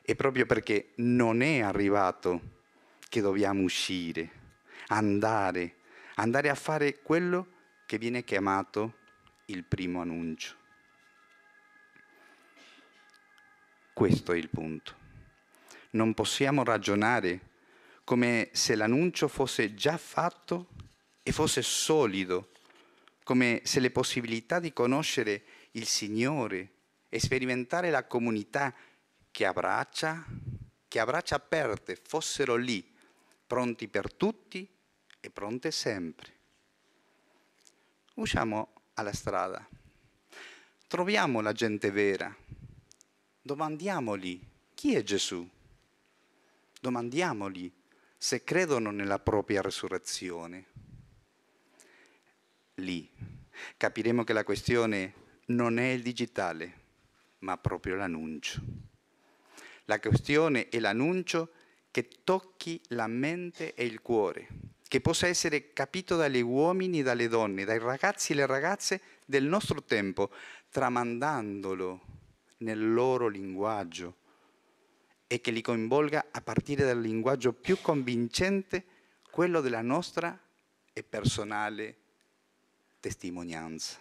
è proprio perché non è arrivato che dobbiamo uscire, andare, andare a fare quello che viene chiamato il primo annuncio. Questo è il punto. Non possiamo ragionare come se l'annuncio fosse già fatto e fosse solido, come se le possibilità di conoscere il Signore e sperimentare la comunità che abbraccia, che abbraccia aperte fossero lì, pronti per tutti e pronte sempre. Usciamo alla strada, troviamo la gente vera, domandiamoli chi è Gesù, domandiamoli se credono nella propria resurrezione. Lì capiremo che la questione non è il digitale, ma proprio l'annuncio. La questione è l'annuncio che tocchi la mente e il cuore, che possa essere capito dagli uomini e dalle donne, dai ragazzi e le ragazze del nostro tempo, tramandandolo nel loro linguaggio, e che li coinvolga a partire dal linguaggio più convincente, quello della nostra e personale testimonianza.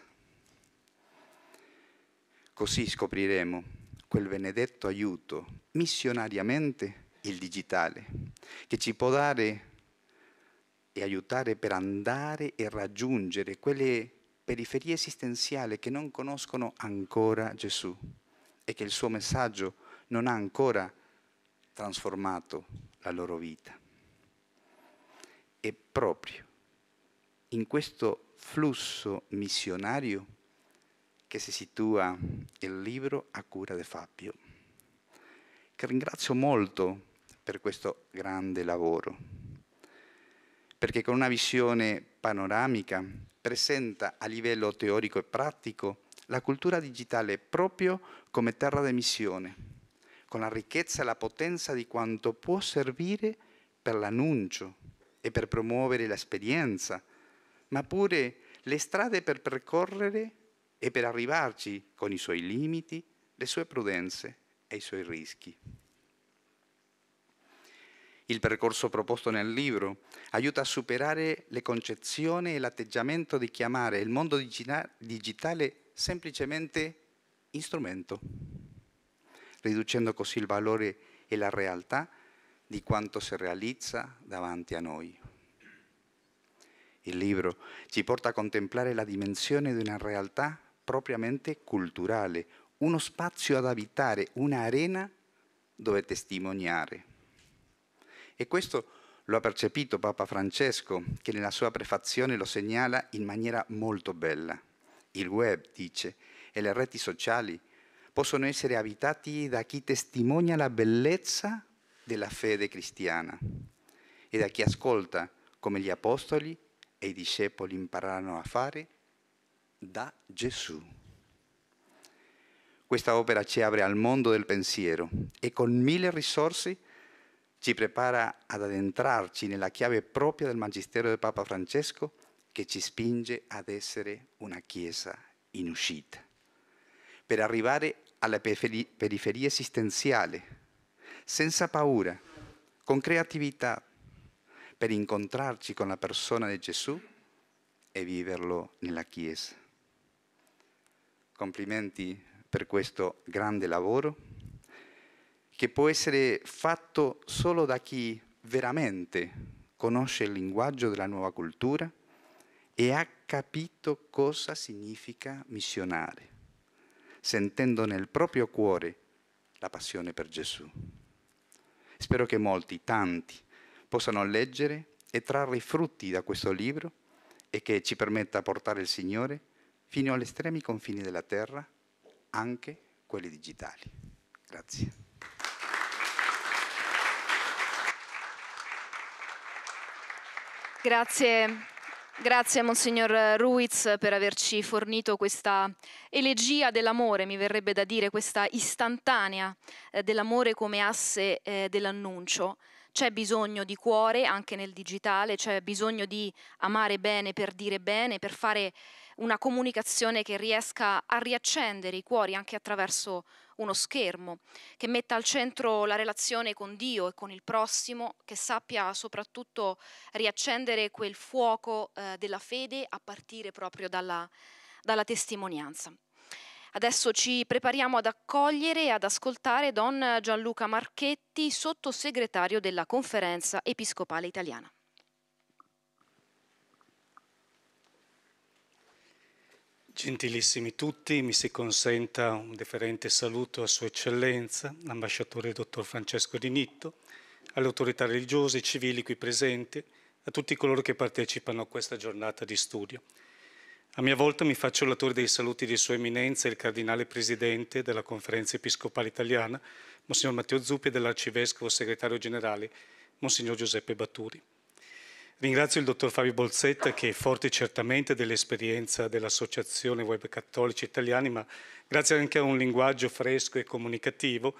Così scopriremo quel benedetto aiuto missionariamente il digitale, che ci può dare e aiutare per andare e raggiungere quelle periferie esistenziali che non conoscono ancora Gesù e che il suo messaggio non ha ancora trasformato la loro vita. E proprio in questo flusso missionario che si situa il libro a cura di Fabio, che ringrazio molto per questo grande lavoro, perché con una visione panoramica presenta a livello teorico e pratico la cultura digitale proprio come terra di missione con la ricchezza e la potenza di quanto può servire per l'annuncio e per promuovere l'esperienza, ma pure le strade per percorrere e per arrivarci con i suoi limiti, le sue prudenze e i suoi rischi. Il percorso proposto nel libro aiuta a superare le concezioni e l'atteggiamento di chiamare il mondo digitale semplicemente strumento riducendo così il valore e la realtà di quanto si realizza davanti a noi. Il libro ci porta a contemplare la dimensione di una realtà propriamente culturale, uno spazio ad abitare, un'arena dove testimoniare. E questo lo ha percepito Papa Francesco, che nella sua prefazione lo segnala in maniera molto bella. Il web, dice, e le reti sociali possono essere abitati da chi testimonia la bellezza della fede cristiana e da chi ascolta come gli apostoli e i discepoli impararono a fare da Gesù. Questa opera ci apre al mondo del pensiero e con mille risorse ci prepara ad adentrarci nella chiave propria del Magistero del Papa Francesco che ci spinge ad essere una Chiesa in uscita, per arrivare alla periferia esistenziale, senza paura, con creatività, per incontrarci con la persona di Gesù e viverlo nella Chiesa. Complimenti per questo grande lavoro che può essere fatto solo da chi veramente conosce il linguaggio della nuova cultura e ha capito cosa significa missionare sentendo nel proprio cuore la passione per Gesù. Spero che molti, tanti, possano leggere e trarre i frutti da questo libro e che ci permetta di portare il Signore fino agli estremi confini della terra, anche quelli digitali. Grazie. Grazie Grazie Monsignor Ruiz per averci fornito questa elegia dell'amore, mi verrebbe da dire, questa istantanea eh, dell'amore come asse eh, dell'annuncio. C'è bisogno di cuore anche nel digitale, c'è bisogno di amare bene per dire bene, per fare una comunicazione che riesca a riaccendere i cuori anche attraverso uno schermo, che metta al centro la relazione con Dio e con il prossimo, che sappia soprattutto riaccendere quel fuoco eh, della fede a partire proprio dalla, dalla testimonianza. Adesso ci prepariamo ad accogliere e ad ascoltare Don Gianluca Marchetti, sottosegretario della Conferenza Episcopale Italiana. Gentilissimi tutti, mi si consenta un deferente saluto a Sua Eccellenza, l'ambasciatore dottor Francesco Di Nitto, alle autorità religiose e civili qui presenti, a tutti coloro che partecipano a questa giornata di studio. A mia volta mi faccio l'autore dei saluti di Sua Eminenza, il Cardinale Presidente della Conferenza Episcopale Italiana, Monsignor Matteo Zuppi e dell'Arcivescovo Segretario Generale, Monsignor Giuseppe Batturi. Ringrazio il dottor Fabio Bolzetta che è forte certamente dell'esperienza dell'Associazione Web Cattolici Italiani, ma grazie anche a un linguaggio fresco e comunicativo,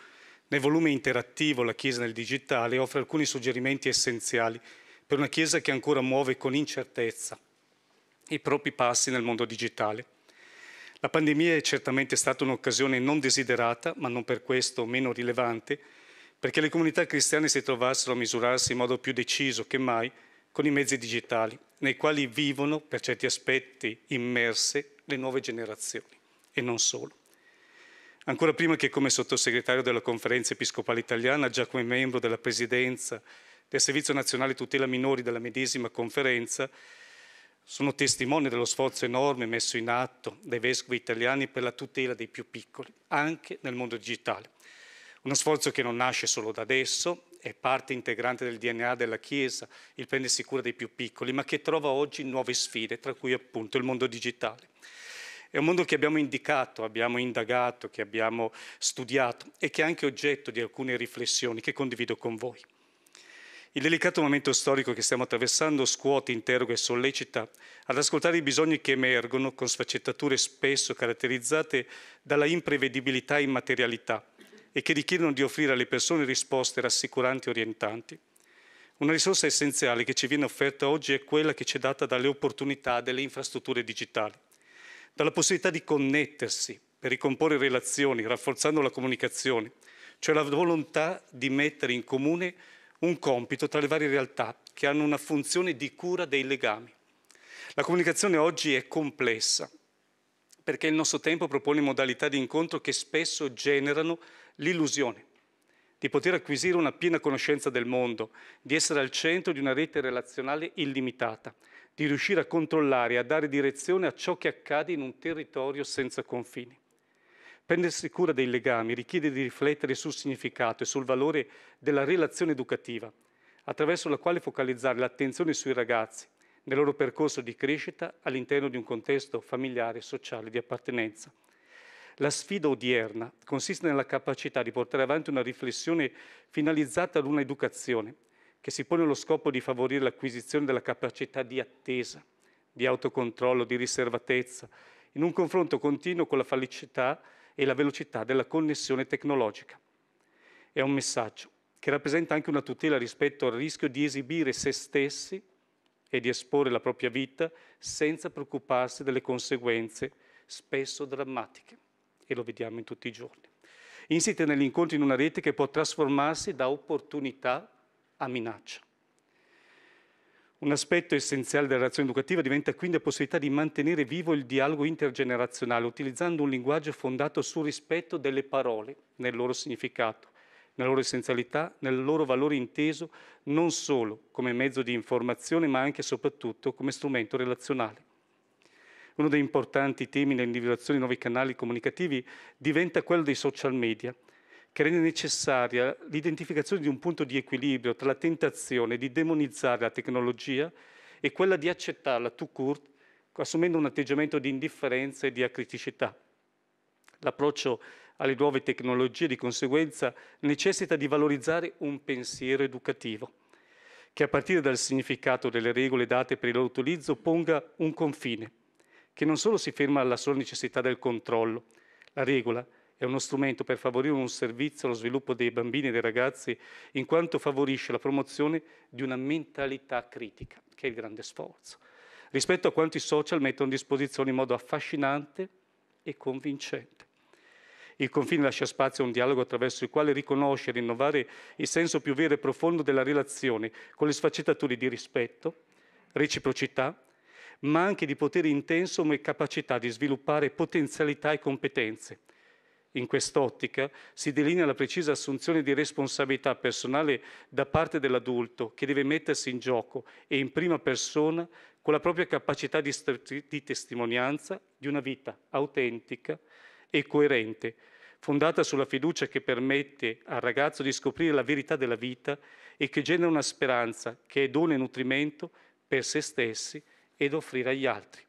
nel volume interattivo La Chiesa nel digitale offre alcuni suggerimenti essenziali per una Chiesa che ancora muove con incertezza i propri passi nel mondo digitale. La pandemia è certamente stata un'occasione non desiderata, ma non per questo meno rilevante, perché le comunità cristiane si trovassero a misurarsi in modo più deciso che mai con i mezzi digitali, nei quali vivono per certi aspetti immerse le nuove generazioni e non solo. Ancora prima che come sottosegretario della Conferenza Episcopale Italiana, già come membro della Presidenza del Servizio Nazionale Tutela Minori della medesima conferenza, sono testimone dello sforzo enorme messo in atto dai vescovi italiani per la tutela dei più piccoli, anche nel mondo digitale. Uno sforzo che non nasce solo da adesso, è parte integrante del DNA della Chiesa il prendersi cura dei più piccoli, ma che trova oggi nuove sfide, tra cui appunto il mondo digitale. È un mondo che abbiamo indicato, abbiamo indagato, che abbiamo studiato e che è anche oggetto di alcune riflessioni che condivido con voi. Il delicato momento storico che stiamo attraversando scuote, interroga e sollecita ad ascoltare i bisogni che emergono con sfaccettature spesso caratterizzate dalla imprevedibilità e immaterialità, e che richiedono di offrire alle persone risposte rassicuranti e orientanti. Una risorsa essenziale che ci viene offerta oggi è quella che ci è data dalle opportunità delle infrastrutture digitali, dalla possibilità di connettersi per ricomporre relazioni, rafforzando la comunicazione, cioè la volontà di mettere in comune un compito tra le varie realtà che hanno una funzione di cura dei legami. La comunicazione oggi è complessa perché il nostro tempo propone modalità di incontro che spesso generano l'illusione di poter acquisire una piena conoscenza del mondo, di essere al centro di una rete relazionale illimitata, di riuscire a controllare e a dare direzione a ciò che accade in un territorio senza confini. Prendersi cura dei legami richiede di riflettere sul significato e sul valore della relazione educativa, attraverso la quale focalizzare l'attenzione sui ragazzi nel loro percorso di crescita all'interno di un contesto familiare e sociale di appartenenza. La sfida odierna consiste nella capacità di portare avanti una riflessione finalizzata ad un'educazione che si pone allo scopo di favorire l'acquisizione della capacità di attesa, di autocontrollo, di riservatezza, in un confronto continuo con la felicità e la velocità della connessione tecnologica. È un messaggio che rappresenta anche una tutela rispetto al rischio di esibire se stessi e di esporre la propria vita senza preoccuparsi delle conseguenze spesso drammatiche e lo vediamo in tutti i giorni. Insita incontri in una rete che può trasformarsi da opportunità a minaccia. Un aspetto essenziale della relazione educativa diventa quindi la possibilità di mantenere vivo il dialogo intergenerazionale, utilizzando un linguaggio fondato sul rispetto delle parole, nel loro significato, nella loro essenzialità, nel loro valore inteso non solo come mezzo di informazione, ma anche e soprattutto come strumento relazionale uno dei importanti temi nell'individuazione di nuovi canali comunicativi diventa quello dei social media, che rende necessaria l'identificazione di un punto di equilibrio tra la tentazione di demonizzare la tecnologia e quella di accettarla tout court, assumendo un atteggiamento di indifferenza e di acriticità. L'approccio alle nuove tecnologie di conseguenza necessita di valorizzare un pensiero educativo che a partire dal significato delle regole date per il loro utilizzo ponga un confine che non solo si ferma alla sola necessità del controllo. La regola è uno strumento per favorire un servizio allo sviluppo dei bambini e dei ragazzi, in quanto favorisce la promozione di una mentalità critica, che è il grande sforzo, rispetto a quanto i social mettono a disposizione in modo affascinante e convincente. Il confine lascia spazio a un dialogo attraverso il quale riconoscere e rinnovare il senso più vero e profondo della relazione, con le sfaccettature di rispetto, reciprocità, ma anche di potere intenso e capacità di sviluppare potenzialità e competenze. In quest'ottica si delinea la precisa assunzione di responsabilità personale da parte dell'adulto che deve mettersi in gioco e in prima persona con la propria capacità di, di testimonianza di una vita autentica e coerente, fondata sulla fiducia che permette al ragazzo di scoprire la verità della vita e che genera una speranza che è dono e nutrimento per se stessi ed offrire agli altri.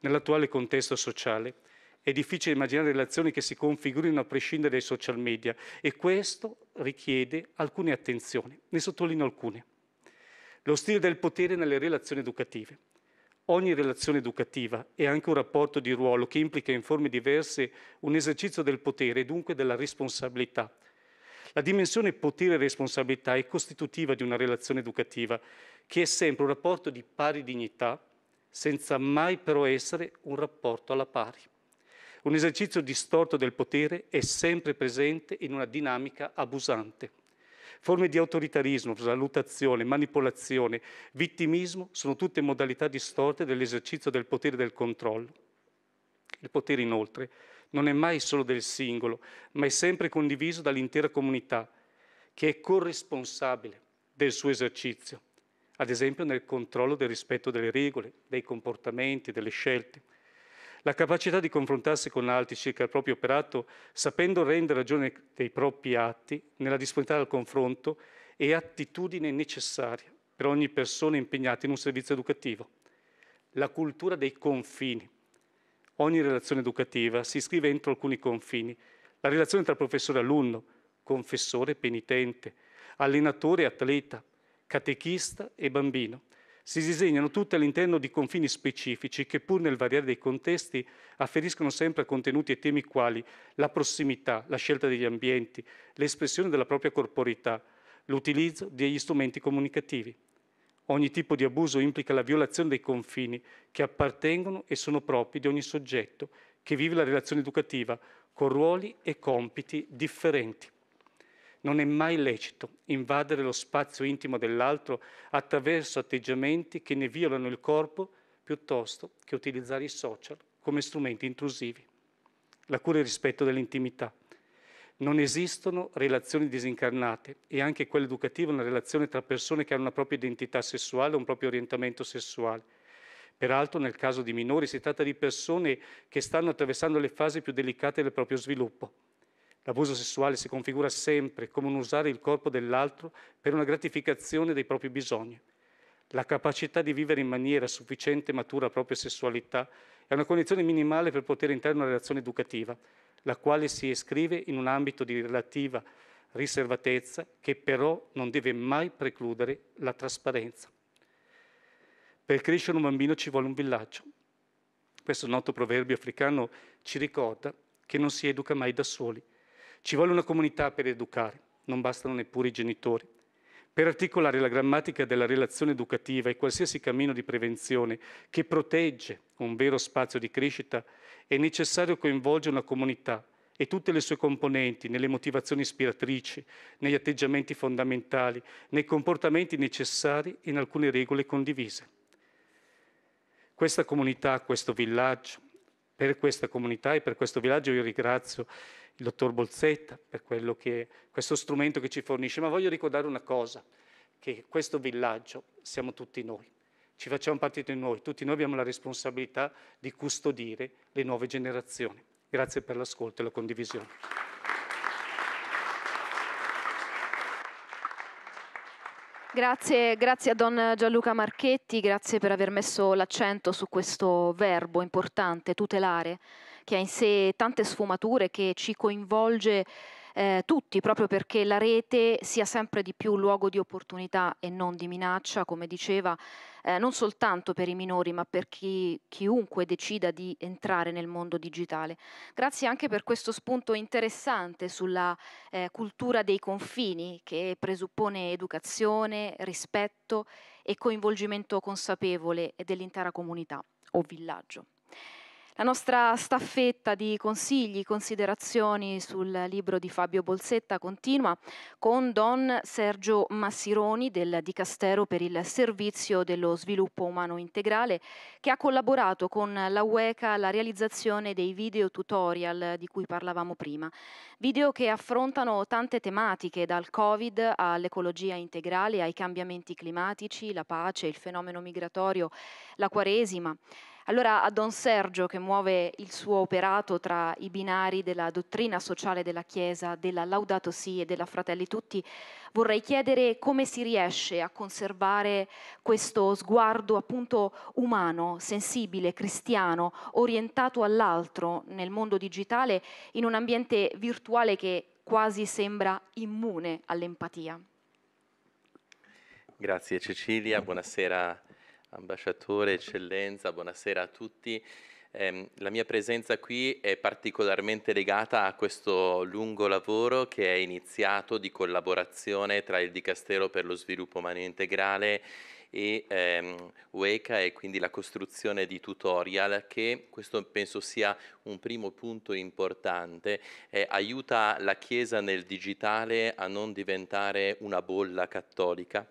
Nell'attuale contesto sociale è difficile immaginare relazioni che si configurino a prescindere dai social media e questo richiede alcune attenzioni, ne sottolineo alcune. Lo stile del potere nelle relazioni educative. Ogni relazione educativa è anche un rapporto di ruolo che implica in forme diverse un esercizio del potere e dunque della responsabilità la dimensione potere e responsabilità è costitutiva di una relazione educativa che è sempre un rapporto di pari dignità, senza mai però essere un rapporto alla pari. Un esercizio distorto del potere è sempre presente in una dinamica abusante. Forme di autoritarismo, valutazione, manipolazione, vittimismo sono tutte modalità distorte dell'esercizio del potere e del controllo. Il potere, inoltre, non è mai solo del singolo, ma è sempre condiviso dall'intera comunità, che è corresponsabile del suo esercizio, ad esempio nel controllo del rispetto delle regole, dei comportamenti, delle scelte. La capacità di confrontarsi con altri circa il proprio operato, sapendo rendere ragione dei propri atti, nella disponibilità al confronto, è attitudine necessaria per ogni persona impegnata in un servizio educativo. La cultura dei confini, Ogni relazione educativa si iscrive entro alcuni confini. La relazione tra professore e alunno, confessore e penitente, allenatore e atleta, catechista e bambino. Si disegnano tutte all'interno di confini specifici che pur nel variare dei contesti afferiscono sempre a contenuti e temi quali la prossimità, la scelta degli ambienti, l'espressione della propria corporità, l'utilizzo degli strumenti comunicativi. Ogni tipo di abuso implica la violazione dei confini che appartengono e sono propri di ogni soggetto che vive la relazione educativa con ruoli e compiti differenti. Non è mai lecito invadere lo spazio intimo dell'altro attraverso atteggiamenti che ne violano il corpo piuttosto che utilizzare i social come strumenti intrusivi. La cura e il rispetto dell'intimità. Non esistono relazioni disincarnate e anche quella educativa è una relazione tra persone che hanno una propria identità sessuale, un proprio orientamento sessuale. Peraltro nel caso di minori si tratta di persone che stanno attraversando le fasi più delicate del proprio sviluppo. L'abuso sessuale si configura sempre come un usare il corpo dell'altro per una gratificazione dei propri bisogni. La capacità di vivere in maniera sufficiente e matura la propria sessualità è una condizione minimale per poter entrare in una relazione educativa la quale si iscrive in un ambito di relativa riservatezza che però non deve mai precludere la trasparenza. Per crescere un bambino ci vuole un villaggio. Questo noto proverbio africano ci ricorda che non si educa mai da soli. Ci vuole una comunità per educare, non bastano neppure i genitori. Per articolare la grammatica della relazione educativa e qualsiasi cammino di prevenzione che protegge un vero spazio di crescita, è necessario coinvolgere una comunità e tutte le sue componenti nelle motivazioni ispiratrici, negli atteggiamenti fondamentali, nei comportamenti necessari e in alcune regole condivise. Questa comunità, questo villaggio, per questa comunità e per questo villaggio io ringrazio il dottor Bolzetta per che, questo strumento che ci fornisce, ma voglio ricordare una cosa, che questo villaggio siamo tutti noi ci facciamo partito di noi, tutti noi abbiamo la responsabilità di custodire le nuove generazioni. Grazie per l'ascolto e la condivisione. Grazie, grazie, a Don Gianluca Marchetti, grazie per aver messo l'accento su questo verbo importante, tutelare, che ha in sé tante sfumature, che ci coinvolge eh, tutti, proprio perché la rete sia sempre di più luogo di opportunità e non di minaccia, come diceva, eh, non soltanto per i minori, ma per chi, chiunque decida di entrare nel mondo digitale. Grazie anche per questo spunto interessante sulla eh, cultura dei confini che presuppone educazione, rispetto e coinvolgimento consapevole dell'intera comunità o villaggio la nostra staffetta di consigli, considerazioni sul libro di Fabio Bolsetta continua con Don Sergio Massironi del Dicastero per il Servizio dello Sviluppo Umano Integrale che ha collaborato con la UECA alla realizzazione dei video tutorial di cui parlavamo prima. Video che affrontano tante tematiche dal Covid all'ecologia integrale, ai cambiamenti climatici, la pace, il fenomeno migratorio, la quaresima. Allora a Don Sergio, che muove il suo operato tra i binari della dottrina sociale della Chiesa, della Laudato Si e della Fratelli Tutti, vorrei chiedere come si riesce a conservare questo sguardo appunto umano, sensibile, cristiano, orientato all'altro nel mondo digitale, in un ambiente virtuale che quasi sembra immune all'empatia. Grazie Cecilia, buonasera Ambasciatore, eccellenza, buonasera a tutti. Eh, la mia presenza qui è particolarmente legata a questo lungo lavoro che è iniziato di collaborazione tra il Dicastero per lo Sviluppo Umano Integrale e ehm, UECA e quindi la costruzione di tutorial che questo penso sia un primo punto importante, eh, aiuta la Chiesa nel digitale a non diventare una bolla cattolica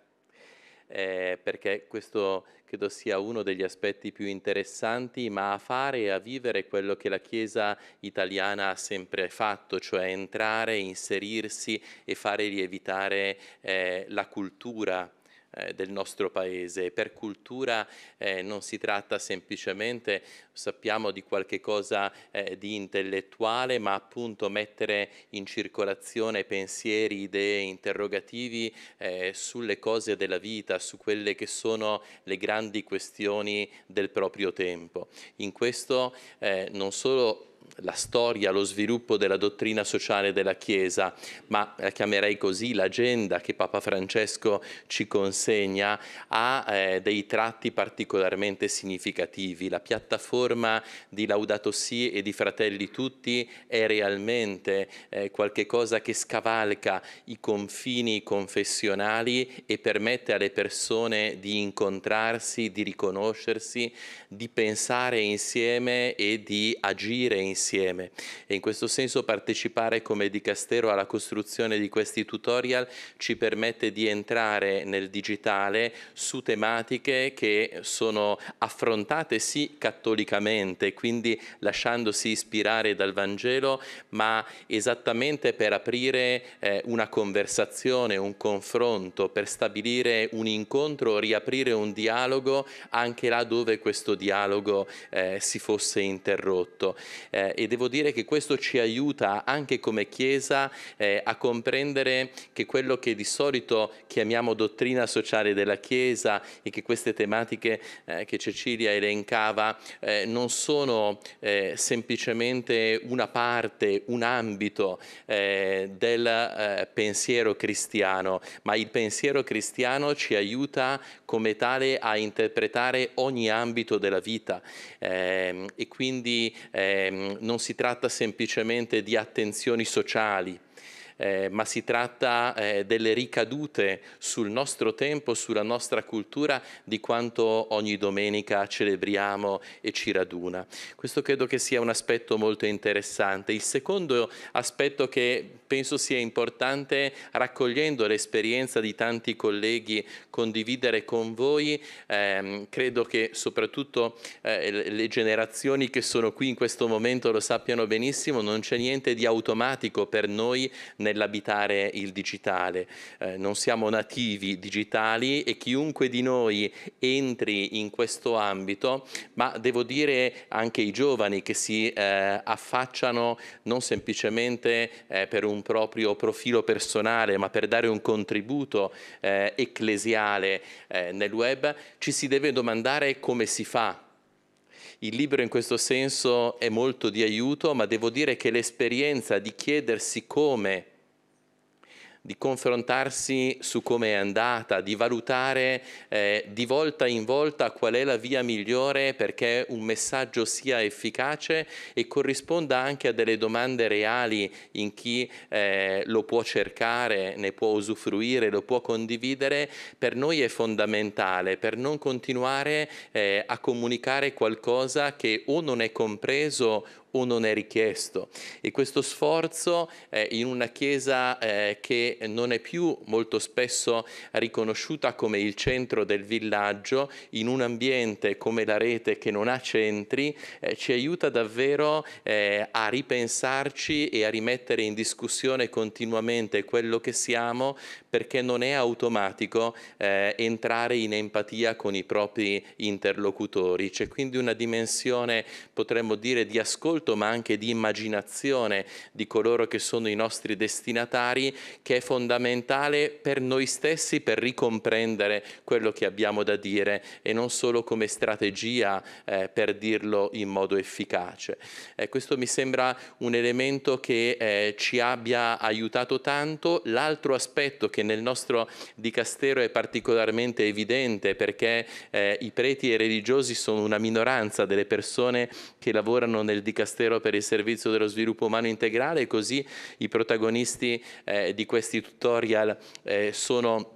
eh, perché questo credo sia uno degli aspetti più interessanti, ma a fare e a vivere quello che la Chiesa italiana ha sempre fatto, cioè entrare, inserirsi e fare lievitare eh, la cultura eh, del nostro paese. Per cultura eh, non si tratta semplicemente, sappiamo di qualche cosa eh, di intellettuale, ma appunto mettere in circolazione pensieri, idee, interrogativi eh, sulle cose della vita, su quelle che sono le grandi questioni del proprio tempo. In questo eh, non solo la storia, lo sviluppo della dottrina sociale della Chiesa, ma la chiamerei così l'agenda che Papa Francesco ci consegna, ha eh, dei tratti particolarmente significativi. La piattaforma di Laudato Si e di Fratelli Tutti è realmente eh, qualcosa che scavalca i confini confessionali e permette alle persone di incontrarsi, di riconoscersi, di pensare insieme e di agire insieme insieme e in questo senso partecipare come Dicastero alla costruzione di questi tutorial ci permette di entrare nel digitale su tematiche che sono affrontate sì cattolicamente, quindi lasciandosi ispirare dal Vangelo, ma esattamente per aprire eh, una conversazione, un confronto, per stabilire un incontro, riaprire un dialogo anche là dove questo dialogo eh, si fosse interrotto. Eh, eh, e devo dire che questo ci aiuta anche come Chiesa eh, a comprendere che quello che di solito chiamiamo dottrina sociale della Chiesa e che queste tematiche eh, che Cecilia elencava eh, non sono eh, semplicemente una parte, un ambito eh, del pensiero cristiano, ma il pensiero cristiano ci aiuta come tale a interpretare ogni ambito della vita ehm, e quindi ehm, non si tratta semplicemente di attenzioni sociali, eh, ma si tratta eh, delle ricadute sul nostro tempo, sulla nostra cultura, di quanto ogni domenica celebriamo e ci raduna. Questo credo che sia un aspetto molto interessante. Il secondo aspetto che penso sia importante, raccogliendo l'esperienza di tanti colleghi, condividere con voi, ehm, credo che soprattutto eh, le generazioni che sono qui in questo momento lo sappiano benissimo, non c'è niente di automatico per noi nel nell'abitare il digitale. Eh, non siamo nativi digitali e chiunque di noi entri in questo ambito, ma devo dire anche i giovani che si eh, affacciano non semplicemente eh, per un proprio profilo personale, ma per dare un contributo eh, ecclesiale eh, nel web, ci si deve domandare come si fa il libro in questo senso è molto di aiuto, ma devo dire che l'esperienza di chiedersi come di confrontarsi su come è andata, di valutare eh, di volta in volta qual è la via migliore perché un messaggio sia efficace e corrisponda anche a delle domande reali in chi eh, lo può cercare, ne può usufruire, lo può condividere, per noi è fondamentale per non continuare eh, a comunicare qualcosa che o non è compreso o non è richiesto. E questo sforzo eh, in una Chiesa eh, che non è più molto spesso riconosciuta come il centro del villaggio, in un ambiente come la rete che non ha centri, eh, ci aiuta davvero eh, a ripensarci e a rimettere in discussione continuamente quello che siamo perché non è automatico eh, entrare in empatia con i propri interlocutori. C'è quindi una dimensione, potremmo dire, di ascolto, ma anche di immaginazione di coloro che sono i nostri destinatari, che è fondamentale per noi stessi per ricomprendere quello che abbiamo da dire e non solo come strategia eh, per dirlo in modo efficace. Eh, questo mi sembra un elemento che eh, ci abbia aiutato tanto. L'altro aspetto che nel nostro dicastero è particolarmente evidente perché eh, i preti e i religiosi sono una minoranza delle persone che lavorano nel dicastero per il servizio dello sviluppo umano integrale, e così i protagonisti eh, di questi tutorial eh, sono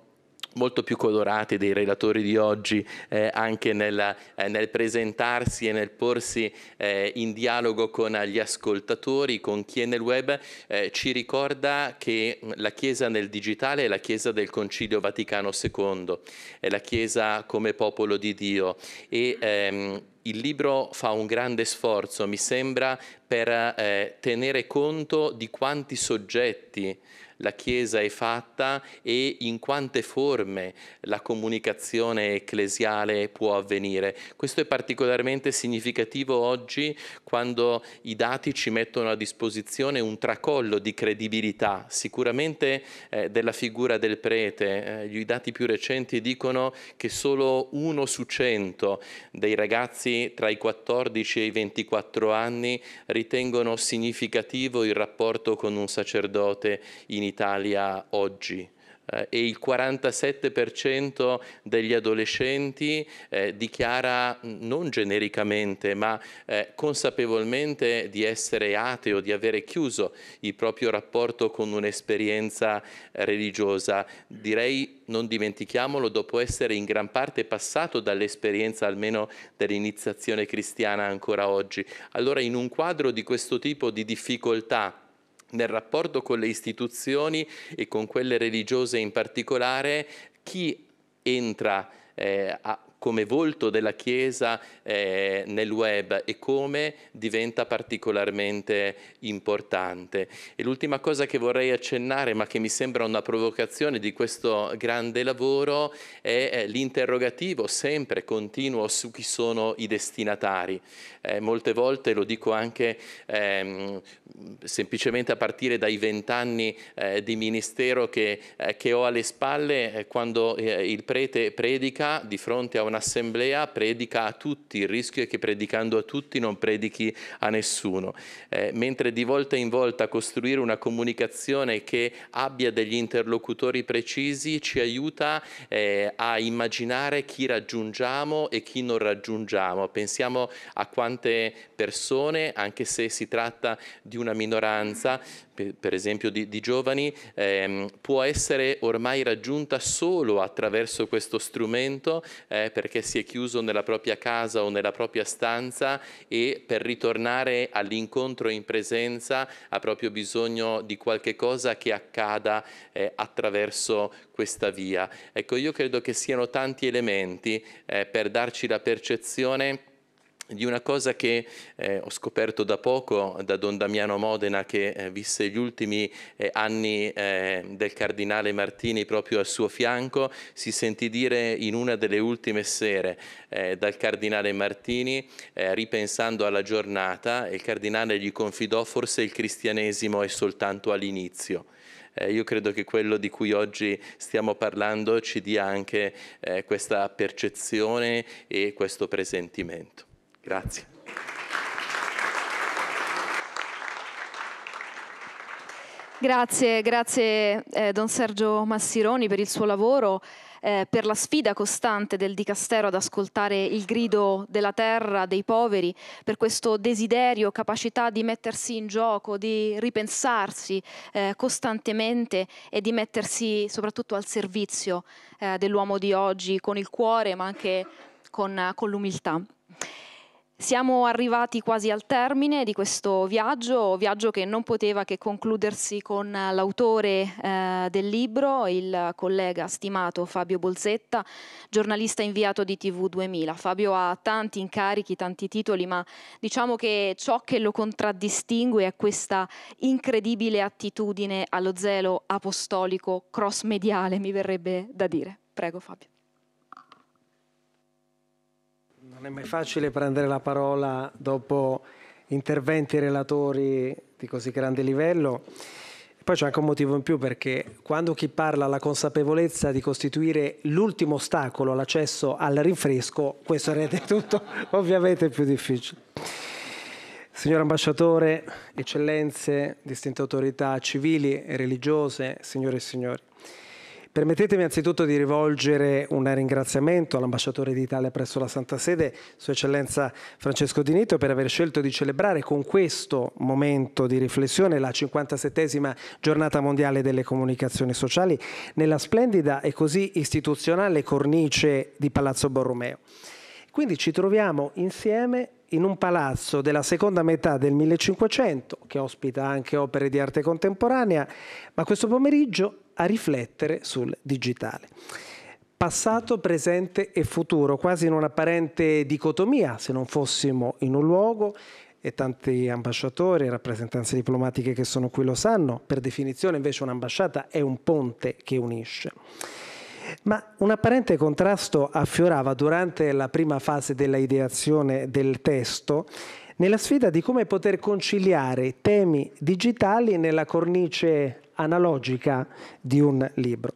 molto più colorati dei relatori di oggi eh, anche nel, eh, nel, presentarsi e nel porsi eh, in dialogo con gli ascoltatori, con chi è nel web, eh, ci ricorda che la Chiesa nel digitale è la Chiesa del Concilio Vaticano II, è la Chiesa come popolo di Dio e ehm, il libro fa un grande sforzo, mi sembra, per eh, tenere conto di quanti soggetti la Chiesa è fatta e in quante forme la comunicazione ecclesiale può avvenire. Questo è particolarmente significativo oggi quando i dati ci mettono a disposizione un tracollo di credibilità, sicuramente eh, della figura del prete. Eh, I dati più recenti dicono che solo uno su cento dei ragazzi tra i 14 e i 24 anni ritengono significativo il rapporto con un sacerdote in Italia oggi eh, e il 47% degli adolescenti eh, dichiara non genericamente ma eh, consapevolmente di essere ateo, di avere chiuso il proprio rapporto con un'esperienza religiosa. Direi, non dimentichiamolo, dopo essere in gran parte passato dall'esperienza almeno dell'iniziazione cristiana ancora oggi. Allora in un quadro di questo tipo di difficoltà nel rapporto con le istituzioni e con quelle religiose in particolare, chi entra eh, a, come volto della Chiesa eh, nel web e come diventa particolarmente importante. E l'ultima cosa che vorrei accennare, ma che mi sembra una provocazione di questo grande lavoro, è l'interrogativo sempre continuo su chi sono i destinatari. Eh, molte volte lo dico anche ehm, semplicemente a partire dai vent'anni eh, di ministero che, eh, che, ho alle spalle, eh, quando eh, il prete predica di fronte a un'assemblea predica a tutti, il rischio è che predicando a tutti non predichi a nessuno, eh, mentre di volta in volta costruire una comunicazione che abbia degli interlocutori precisi ci aiuta eh, a immaginare chi raggiungiamo e chi non raggiungiamo. Pensiamo a quante persone, anche se si tratta di una minoranza, per esempio di, di giovani, ehm, può essere ormai raggiunta solo attraverso questo strumento eh, perché si è chiuso nella propria casa o nella propria stanza e per ritornare all'incontro in presenza ha proprio bisogno di qualche cosa che accada eh, attraverso questa via. Ecco, io credo che siano tanti elementi eh, per darci la percezione di una cosa che eh, ho scoperto da poco da Don Damiano Modena che eh, visse gli ultimi eh, anni eh, del cardinale Martini proprio al suo fianco, si sentì dire in una delle ultime sere eh, dal cardinale Martini, eh, ripensando alla giornata, il cardinale gli confidò forse il cristianesimo è soltanto all'inizio. Eh, io credo che quello di cui oggi stiamo parlando ci dia anche eh, questa percezione e questo presentimento. Grazie. Grazie, grazie eh, Don Sergio Massironi per il suo lavoro, eh, per la sfida costante del Dicastero ad ascoltare il grido della terra, dei poveri, per questo desiderio, capacità di mettersi in gioco, di ripensarsi eh, costantemente e di mettersi soprattutto al servizio eh, dell'uomo di oggi con il cuore ma anche con, con l'umiltà. Siamo arrivati quasi al termine di questo viaggio, viaggio che non poteva che concludersi con l'autore eh, del libro, il collega stimato Fabio Bolzetta, giornalista inviato di TV2000. Fabio ha tanti incarichi, tanti titoli, ma diciamo che ciò che lo contraddistingue è questa incredibile attitudine allo zelo apostolico cross mediale, mi verrebbe da dire. Prego Fabio. è mai facile prendere la parola dopo interventi relatori di così grande livello. Poi c'è anche un motivo in più perché quando chi parla ha la consapevolezza di costituire l'ultimo ostacolo all'accesso al rinfresco, questo rende tutto ovviamente più difficile. Signor ambasciatore, eccellenze, distinte autorità civili e religiose, signore e signori, Permettetemi anzitutto di rivolgere un ringraziamento all'ambasciatore d'Italia presso la Santa Sede, Sua Eccellenza Francesco Di Nito, per aver scelto di celebrare con questo momento di riflessione la 57 giornata mondiale delle comunicazioni sociali nella splendida e così istituzionale cornice di Palazzo Borromeo. Quindi ci troviamo insieme in un palazzo della seconda metà del 1500 che ospita anche opere di arte contemporanea, ma questo pomeriggio a riflettere sul digitale. Passato, presente e futuro, quasi in un'apparente dicotomia, se non fossimo in un luogo, e tanti ambasciatori e rappresentanze diplomatiche che sono qui lo sanno, per definizione invece un'ambasciata è un ponte che unisce. Ma un apparente contrasto affiorava durante la prima fase della ideazione del testo nella sfida di come poter conciliare temi digitali nella cornice analogica di un libro.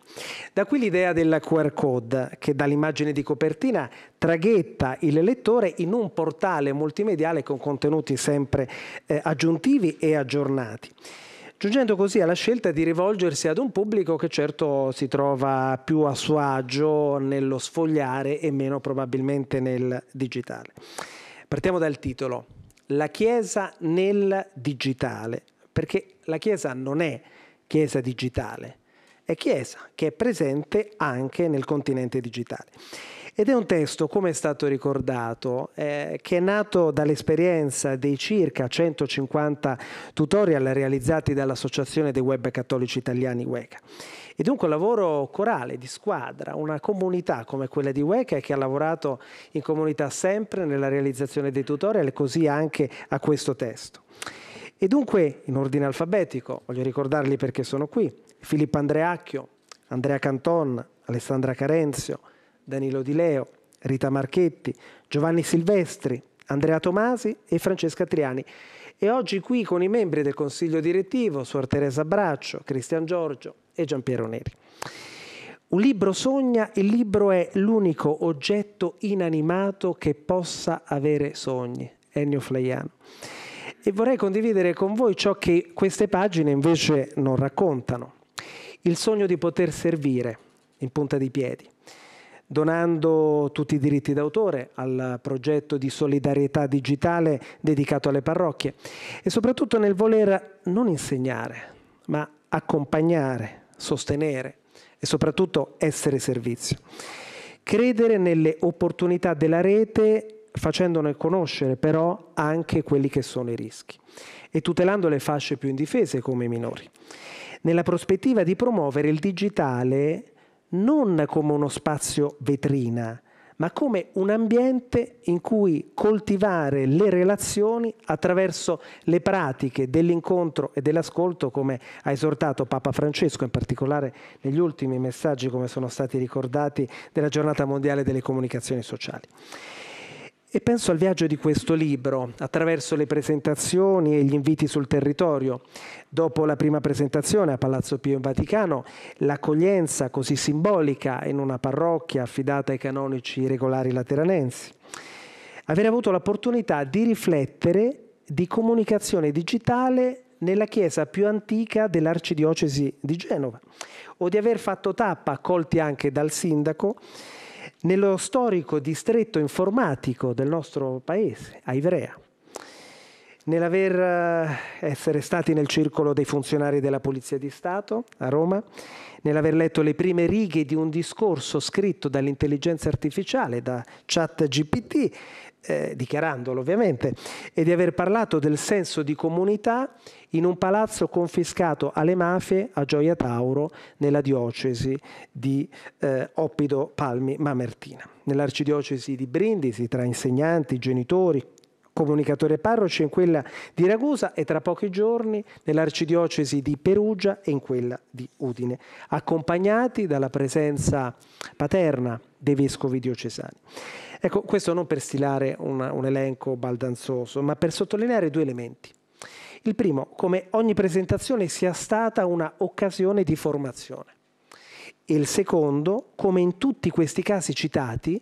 Da qui l'idea del QR code che dall'immagine di copertina traghetta il lettore in un portale multimediale con contenuti sempre eh, aggiuntivi e aggiornati giungendo così alla scelta di rivolgersi ad un pubblico che certo si trova più a suo agio nello sfogliare e meno probabilmente nel digitale. Partiamo dal titolo la Chiesa nel digitale, perché la Chiesa non è Chiesa digitale, è Chiesa che è presente anche nel continente digitale. Ed è un testo, come è stato ricordato, eh, che è nato dall'esperienza dei circa 150 tutorial realizzati dall'Associazione dei Web Cattolici Italiani WECA. E dunque un lavoro corale, di squadra, una comunità come quella di WECA che ha lavorato in comunità sempre nella realizzazione dei tutorial, e così anche a questo testo. E dunque, in ordine alfabetico, voglio ricordarli perché sono qui, Filippo Andreacchio, Andrea Canton, Alessandra Carenzio, Danilo Di Leo, Rita Marchetti, Giovanni Silvestri, Andrea Tomasi e Francesca Triani e oggi qui con i membri del Consiglio direttivo, Suor Teresa Braccio, Cristian Giorgio e Gian Piero Neri. Un libro sogna, il libro è l'unico oggetto inanimato che possa avere sogni, Ennio Flaiano. E vorrei condividere con voi ciò che queste pagine invece non raccontano. Il sogno di poter servire in punta di piedi donando tutti i diritti d'autore al progetto di solidarietà digitale dedicato alle parrocchie e soprattutto nel voler non insegnare, ma accompagnare, sostenere e soprattutto essere servizio. Credere nelle opportunità della rete facendone conoscere però anche quelli che sono i rischi e tutelando le fasce più indifese come i minori. Nella prospettiva di promuovere il digitale non come uno spazio vetrina, ma come un ambiente in cui coltivare le relazioni attraverso le pratiche dell'incontro e dell'ascolto, come ha esortato Papa Francesco, in particolare negli ultimi messaggi, come sono stati ricordati, della giornata mondiale delle comunicazioni sociali. E penso al viaggio di questo libro, attraverso le presentazioni e gli inviti sul territorio. Dopo la prima presentazione a Palazzo Pio in Vaticano, l'accoglienza così simbolica in una parrocchia affidata ai canonici regolari lateranensi. Avere avuto l'opportunità di riflettere di comunicazione digitale nella chiesa più antica dell'arcidiocesi di Genova o di aver fatto tappa, accolti anche dal sindaco, nello storico distretto informatico del nostro paese, a Ivrea, nell'aver eh, essere stati nel circolo dei funzionari della Polizia di Stato a Roma, nell'aver letto le prime righe di un discorso scritto dall'intelligenza artificiale, da ChatGPT, eh, dichiarandolo ovviamente, e di aver parlato del senso di comunità in un palazzo confiscato alle mafie a Gioia Tauro nella diocesi di eh, Oppido Palmi Mamertina. Nell'arcidiocesi di Brindisi, tra insegnanti, genitori, comunicatore parroci in quella di Ragusa e tra pochi giorni nell'arcidiocesi di Perugia e in quella di Udine, accompagnati dalla presenza paterna dei vescovi diocesani. Ecco, questo non per stilare una, un elenco baldanzoso, ma per sottolineare due elementi. Il primo, come ogni presentazione sia stata una occasione di formazione. Il secondo, come in tutti questi casi citati,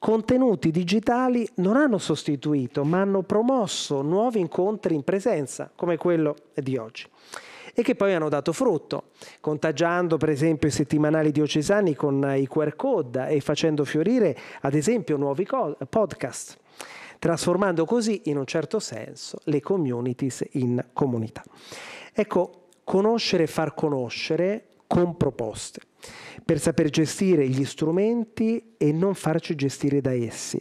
contenuti digitali non hanno sostituito, ma hanno promosso nuovi incontri in presenza, come quello di oggi e che poi hanno dato frutto, contagiando per esempio i settimanali diocesani con i QR code e facendo fiorire ad esempio nuovi podcast, trasformando così in un certo senso le communities in comunità. Ecco, conoscere e far conoscere con proposte per saper gestire gli strumenti e non farci gestire da essi.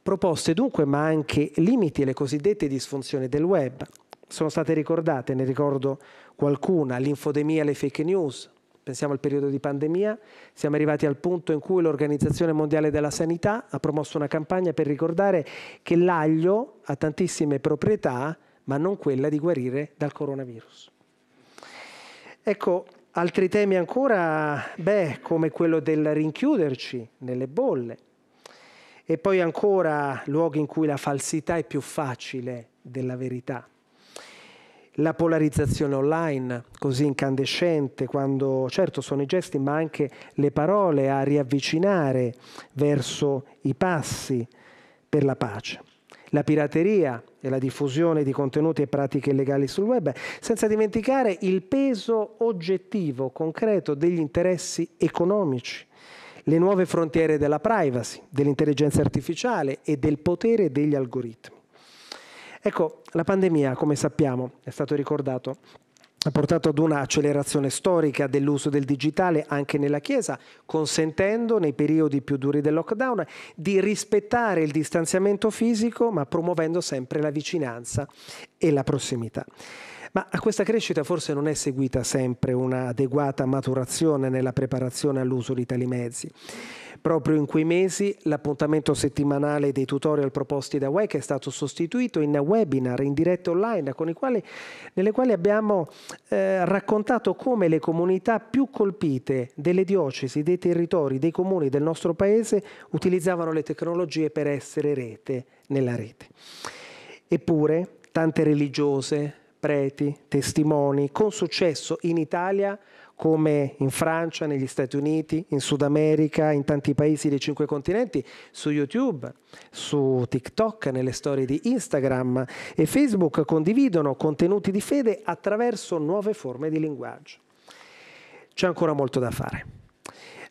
Proposte dunque, ma anche limiti alle cosiddette disfunzioni del web. Sono state ricordate, ne ricordo qualcuna, l'infodemia, le fake news, pensiamo al periodo di pandemia, siamo arrivati al punto in cui l'Organizzazione Mondiale della Sanità ha promosso una campagna per ricordare che l'aglio ha tantissime proprietà, ma non quella di guarire dal coronavirus. Ecco, altri temi ancora, beh, come quello del rinchiuderci nelle bolle e poi ancora luoghi in cui la falsità è più facile della verità la polarizzazione online, così incandescente, quando certo sono i gesti ma anche le parole a riavvicinare verso i passi per la pace. La pirateria e la diffusione di contenuti e pratiche illegali sul web, senza dimenticare il peso oggettivo, concreto degli interessi economici, le nuove frontiere della privacy, dell'intelligenza artificiale e del potere degli algoritmi. Ecco, la pandemia, come sappiamo, è stato ricordato, ha portato ad un'accelerazione storica dell'uso del digitale anche nella Chiesa, consentendo nei periodi più duri del lockdown di rispettare il distanziamento fisico, ma promuovendo sempre la vicinanza e la prossimità. Ma a questa crescita forse non è seguita sempre un'adeguata maturazione nella preparazione all'uso di tali mezzi. Proprio in quei mesi l'appuntamento settimanale dei tutorial proposti da WEC è stato sostituito in webinar in diretta online quali, nelle quali abbiamo eh, raccontato come le comunità più colpite delle diocesi, dei territori, dei comuni del nostro paese utilizzavano le tecnologie per essere rete nella rete. Eppure tante religiose, preti, testimoni, con successo in Italia come in Francia, negli Stati Uniti, in Sud America, in tanti paesi dei cinque continenti, su YouTube, su TikTok, nelle storie di Instagram e Facebook condividono contenuti di fede attraverso nuove forme di linguaggio. C'è ancora molto da fare.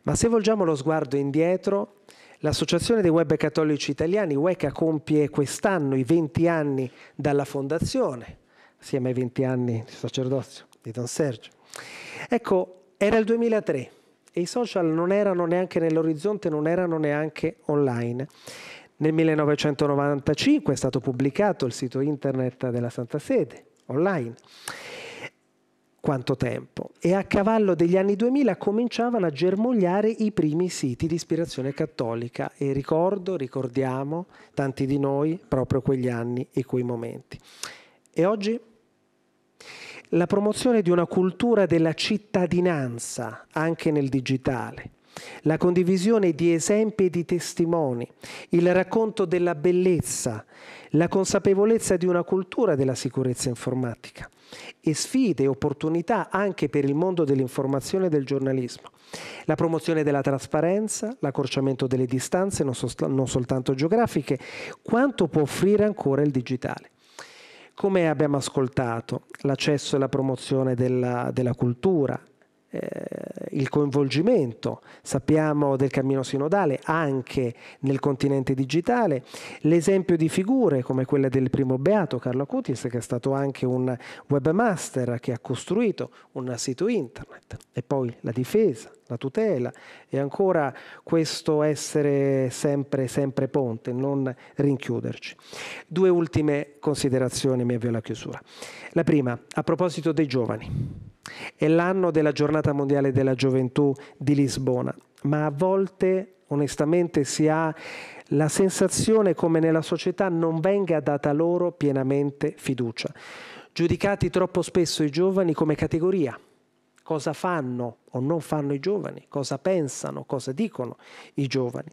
Ma se volgiamo lo sguardo indietro, L'Associazione dei Web Cattolici Italiani, UECA, compie quest'anno i 20 anni dalla fondazione, assieme ai 20 anni di sacerdozio di Don Sergio. Ecco, era il 2003 e i social non erano neanche nell'orizzonte, non erano neanche online. Nel 1995 è stato pubblicato il sito internet della Santa Sede, online. Quanto tempo? E a cavallo degli anni 2000 cominciavano a germogliare i primi siti di ispirazione cattolica e ricordo, ricordiamo, tanti di noi proprio quegli anni e quei momenti. E oggi la promozione di una cultura della cittadinanza anche nel digitale, la condivisione di esempi e di testimoni, il racconto della bellezza, la consapevolezza di una cultura della sicurezza informatica e sfide e opportunità anche per il mondo dell'informazione e del giornalismo. La promozione della trasparenza, l'accorciamento delle distanze non, non soltanto geografiche, quanto può offrire ancora il digitale come abbiamo ascoltato, l'accesso e la promozione della, della cultura, eh, il coinvolgimento, sappiamo del cammino sinodale anche nel continente digitale, l'esempio di figure come quella del primo beato Carlo Acutis che è stato anche un webmaster che ha costruito un sito internet e poi la difesa, la tutela e ancora questo essere sempre, sempre ponte, non rinchiuderci. Due ultime considerazioni, mi avvio alla chiusura. La prima, a proposito dei giovani. È l'anno della giornata mondiale della gioventù di Lisbona, ma a volte onestamente si ha la sensazione come nella società non venga data loro pienamente fiducia. Giudicati troppo spesso i giovani come categoria, cosa fanno o non fanno i giovani, cosa pensano, cosa dicono i giovani,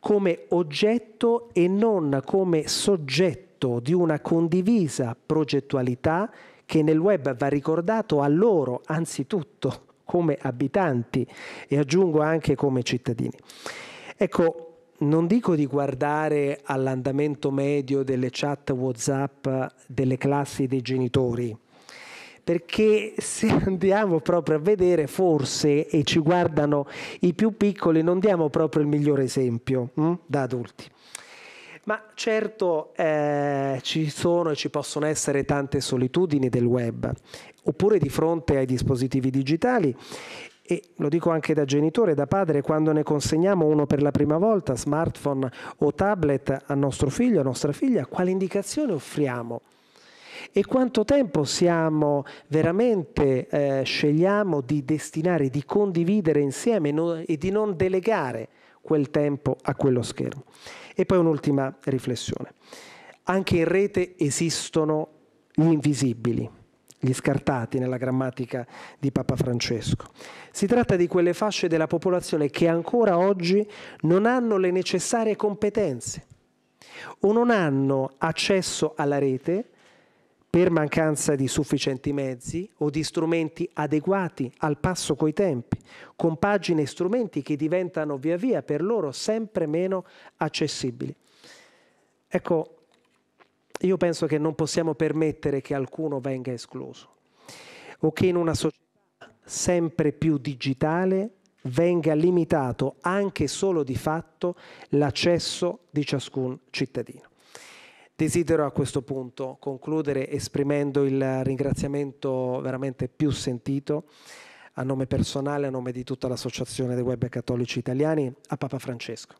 come oggetto e non come soggetto di una condivisa progettualità che nel web va ricordato a loro anzitutto come abitanti e aggiungo anche come cittadini. Ecco, non dico di guardare all'andamento medio delle chat WhatsApp delle classi dei genitori, perché se andiamo proprio a vedere forse e ci guardano i più piccoli non diamo proprio il migliore esempio hm, da adulti. Ma certo eh, ci sono e ci possono essere tante solitudini del web, oppure di fronte ai dispositivi digitali e lo dico anche da genitore, da padre, quando ne consegniamo uno per la prima volta, smartphone o tablet a nostro figlio, a nostra figlia, quale indicazione offriamo? E quanto tempo siamo veramente, eh, scegliamo di destinare, di condividere insieme no, e di non delegare quel tempo a quello schermo? E poi un'ultima riflessione. Anche in rete esistono gli invisibili, gli scartati nella grammatica di Papa Francesco. Si tratta di quelle fasce della popolazione che ancora oggi non hanno le necessarie competenze o non hanno accesso alla rete per mancanza di sufficienti mezzi o di strumenti adeguati al passo coi tempi, con pagine e strumenti che diventano via via per loro sempre meno accessibili. Ecco, io penso che non possiamo permettere che alcuno venga escluso o che in una società sempre più digitale venga limitato anche solo di fatto l'accesso di ciascun cittadino. Desidero a questo punto concludere esprimendo il ringraziamento veramente più sentito a nome personale, a nome di tutta l'Associazione dei Web Cattolici Italiani, a Papa Francesco,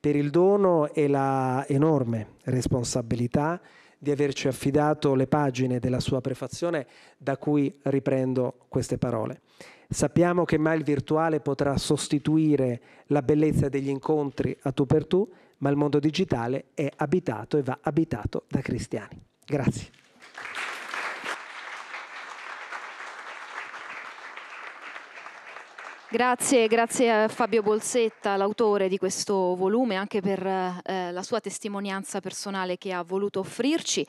per il dono e la enorme responsabilità di averci affidato le pagine della sua prefazione da cui riprendo queste parole. Sappiamo che mai il virtuale potrà sostituire la bellezza degli incontri a tu per tu, ma il mondo digitale è abitato e va abitato da cristiani. Grazie. Grazie, grazie a Fabio Bolsetta, l'autore di questo volume, anche per eh, la sua testimonianza personale che ha voluto offrirci.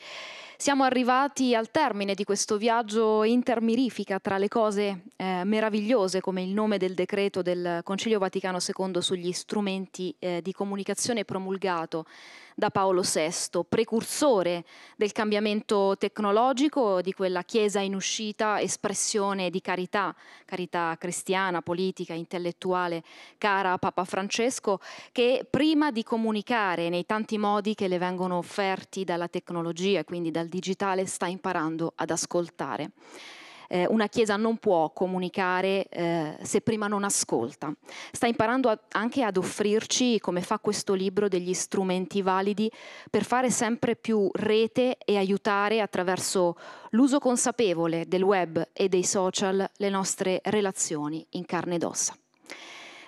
Siamo arrivati al termine di questo viaggio intermirifica tra le cose eh, meravigliose come il nome del decreto del Concilio Vaticano II sugli strumenti eh, di comunicazione promulgato da Paolo VI, precursore del cambiamento tecnologico di quella Chiesa in uscita, espressione di carità, carità cristiana, politica, intellettuale, cara a Papa Francesco, che prima di comunicare nei tanti modi che le vengono offerti dalla tecnologia, quindi dal digitale, sta imparando ad ascoltare eh, una Chiesa non può comunicare eh, se prima non ascolta. Sta imparando a, anche ad offrirci, come fa questo libro, degli strumenti validi per fare sempre più rete e aiutare attraverso l'uso consapevole del web e dei social le nostre relazioni in carne ed ossa.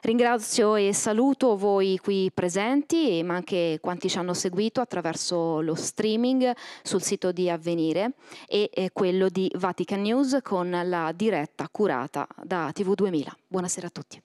Ringrazio e saluto voi qui presenti, ma anche quanti ci hanno seguito attraverso lo streaming sul sito di Avvenire e eh, quello di Vatican News con la diretta curata da TV2000. Buonasera a tutti.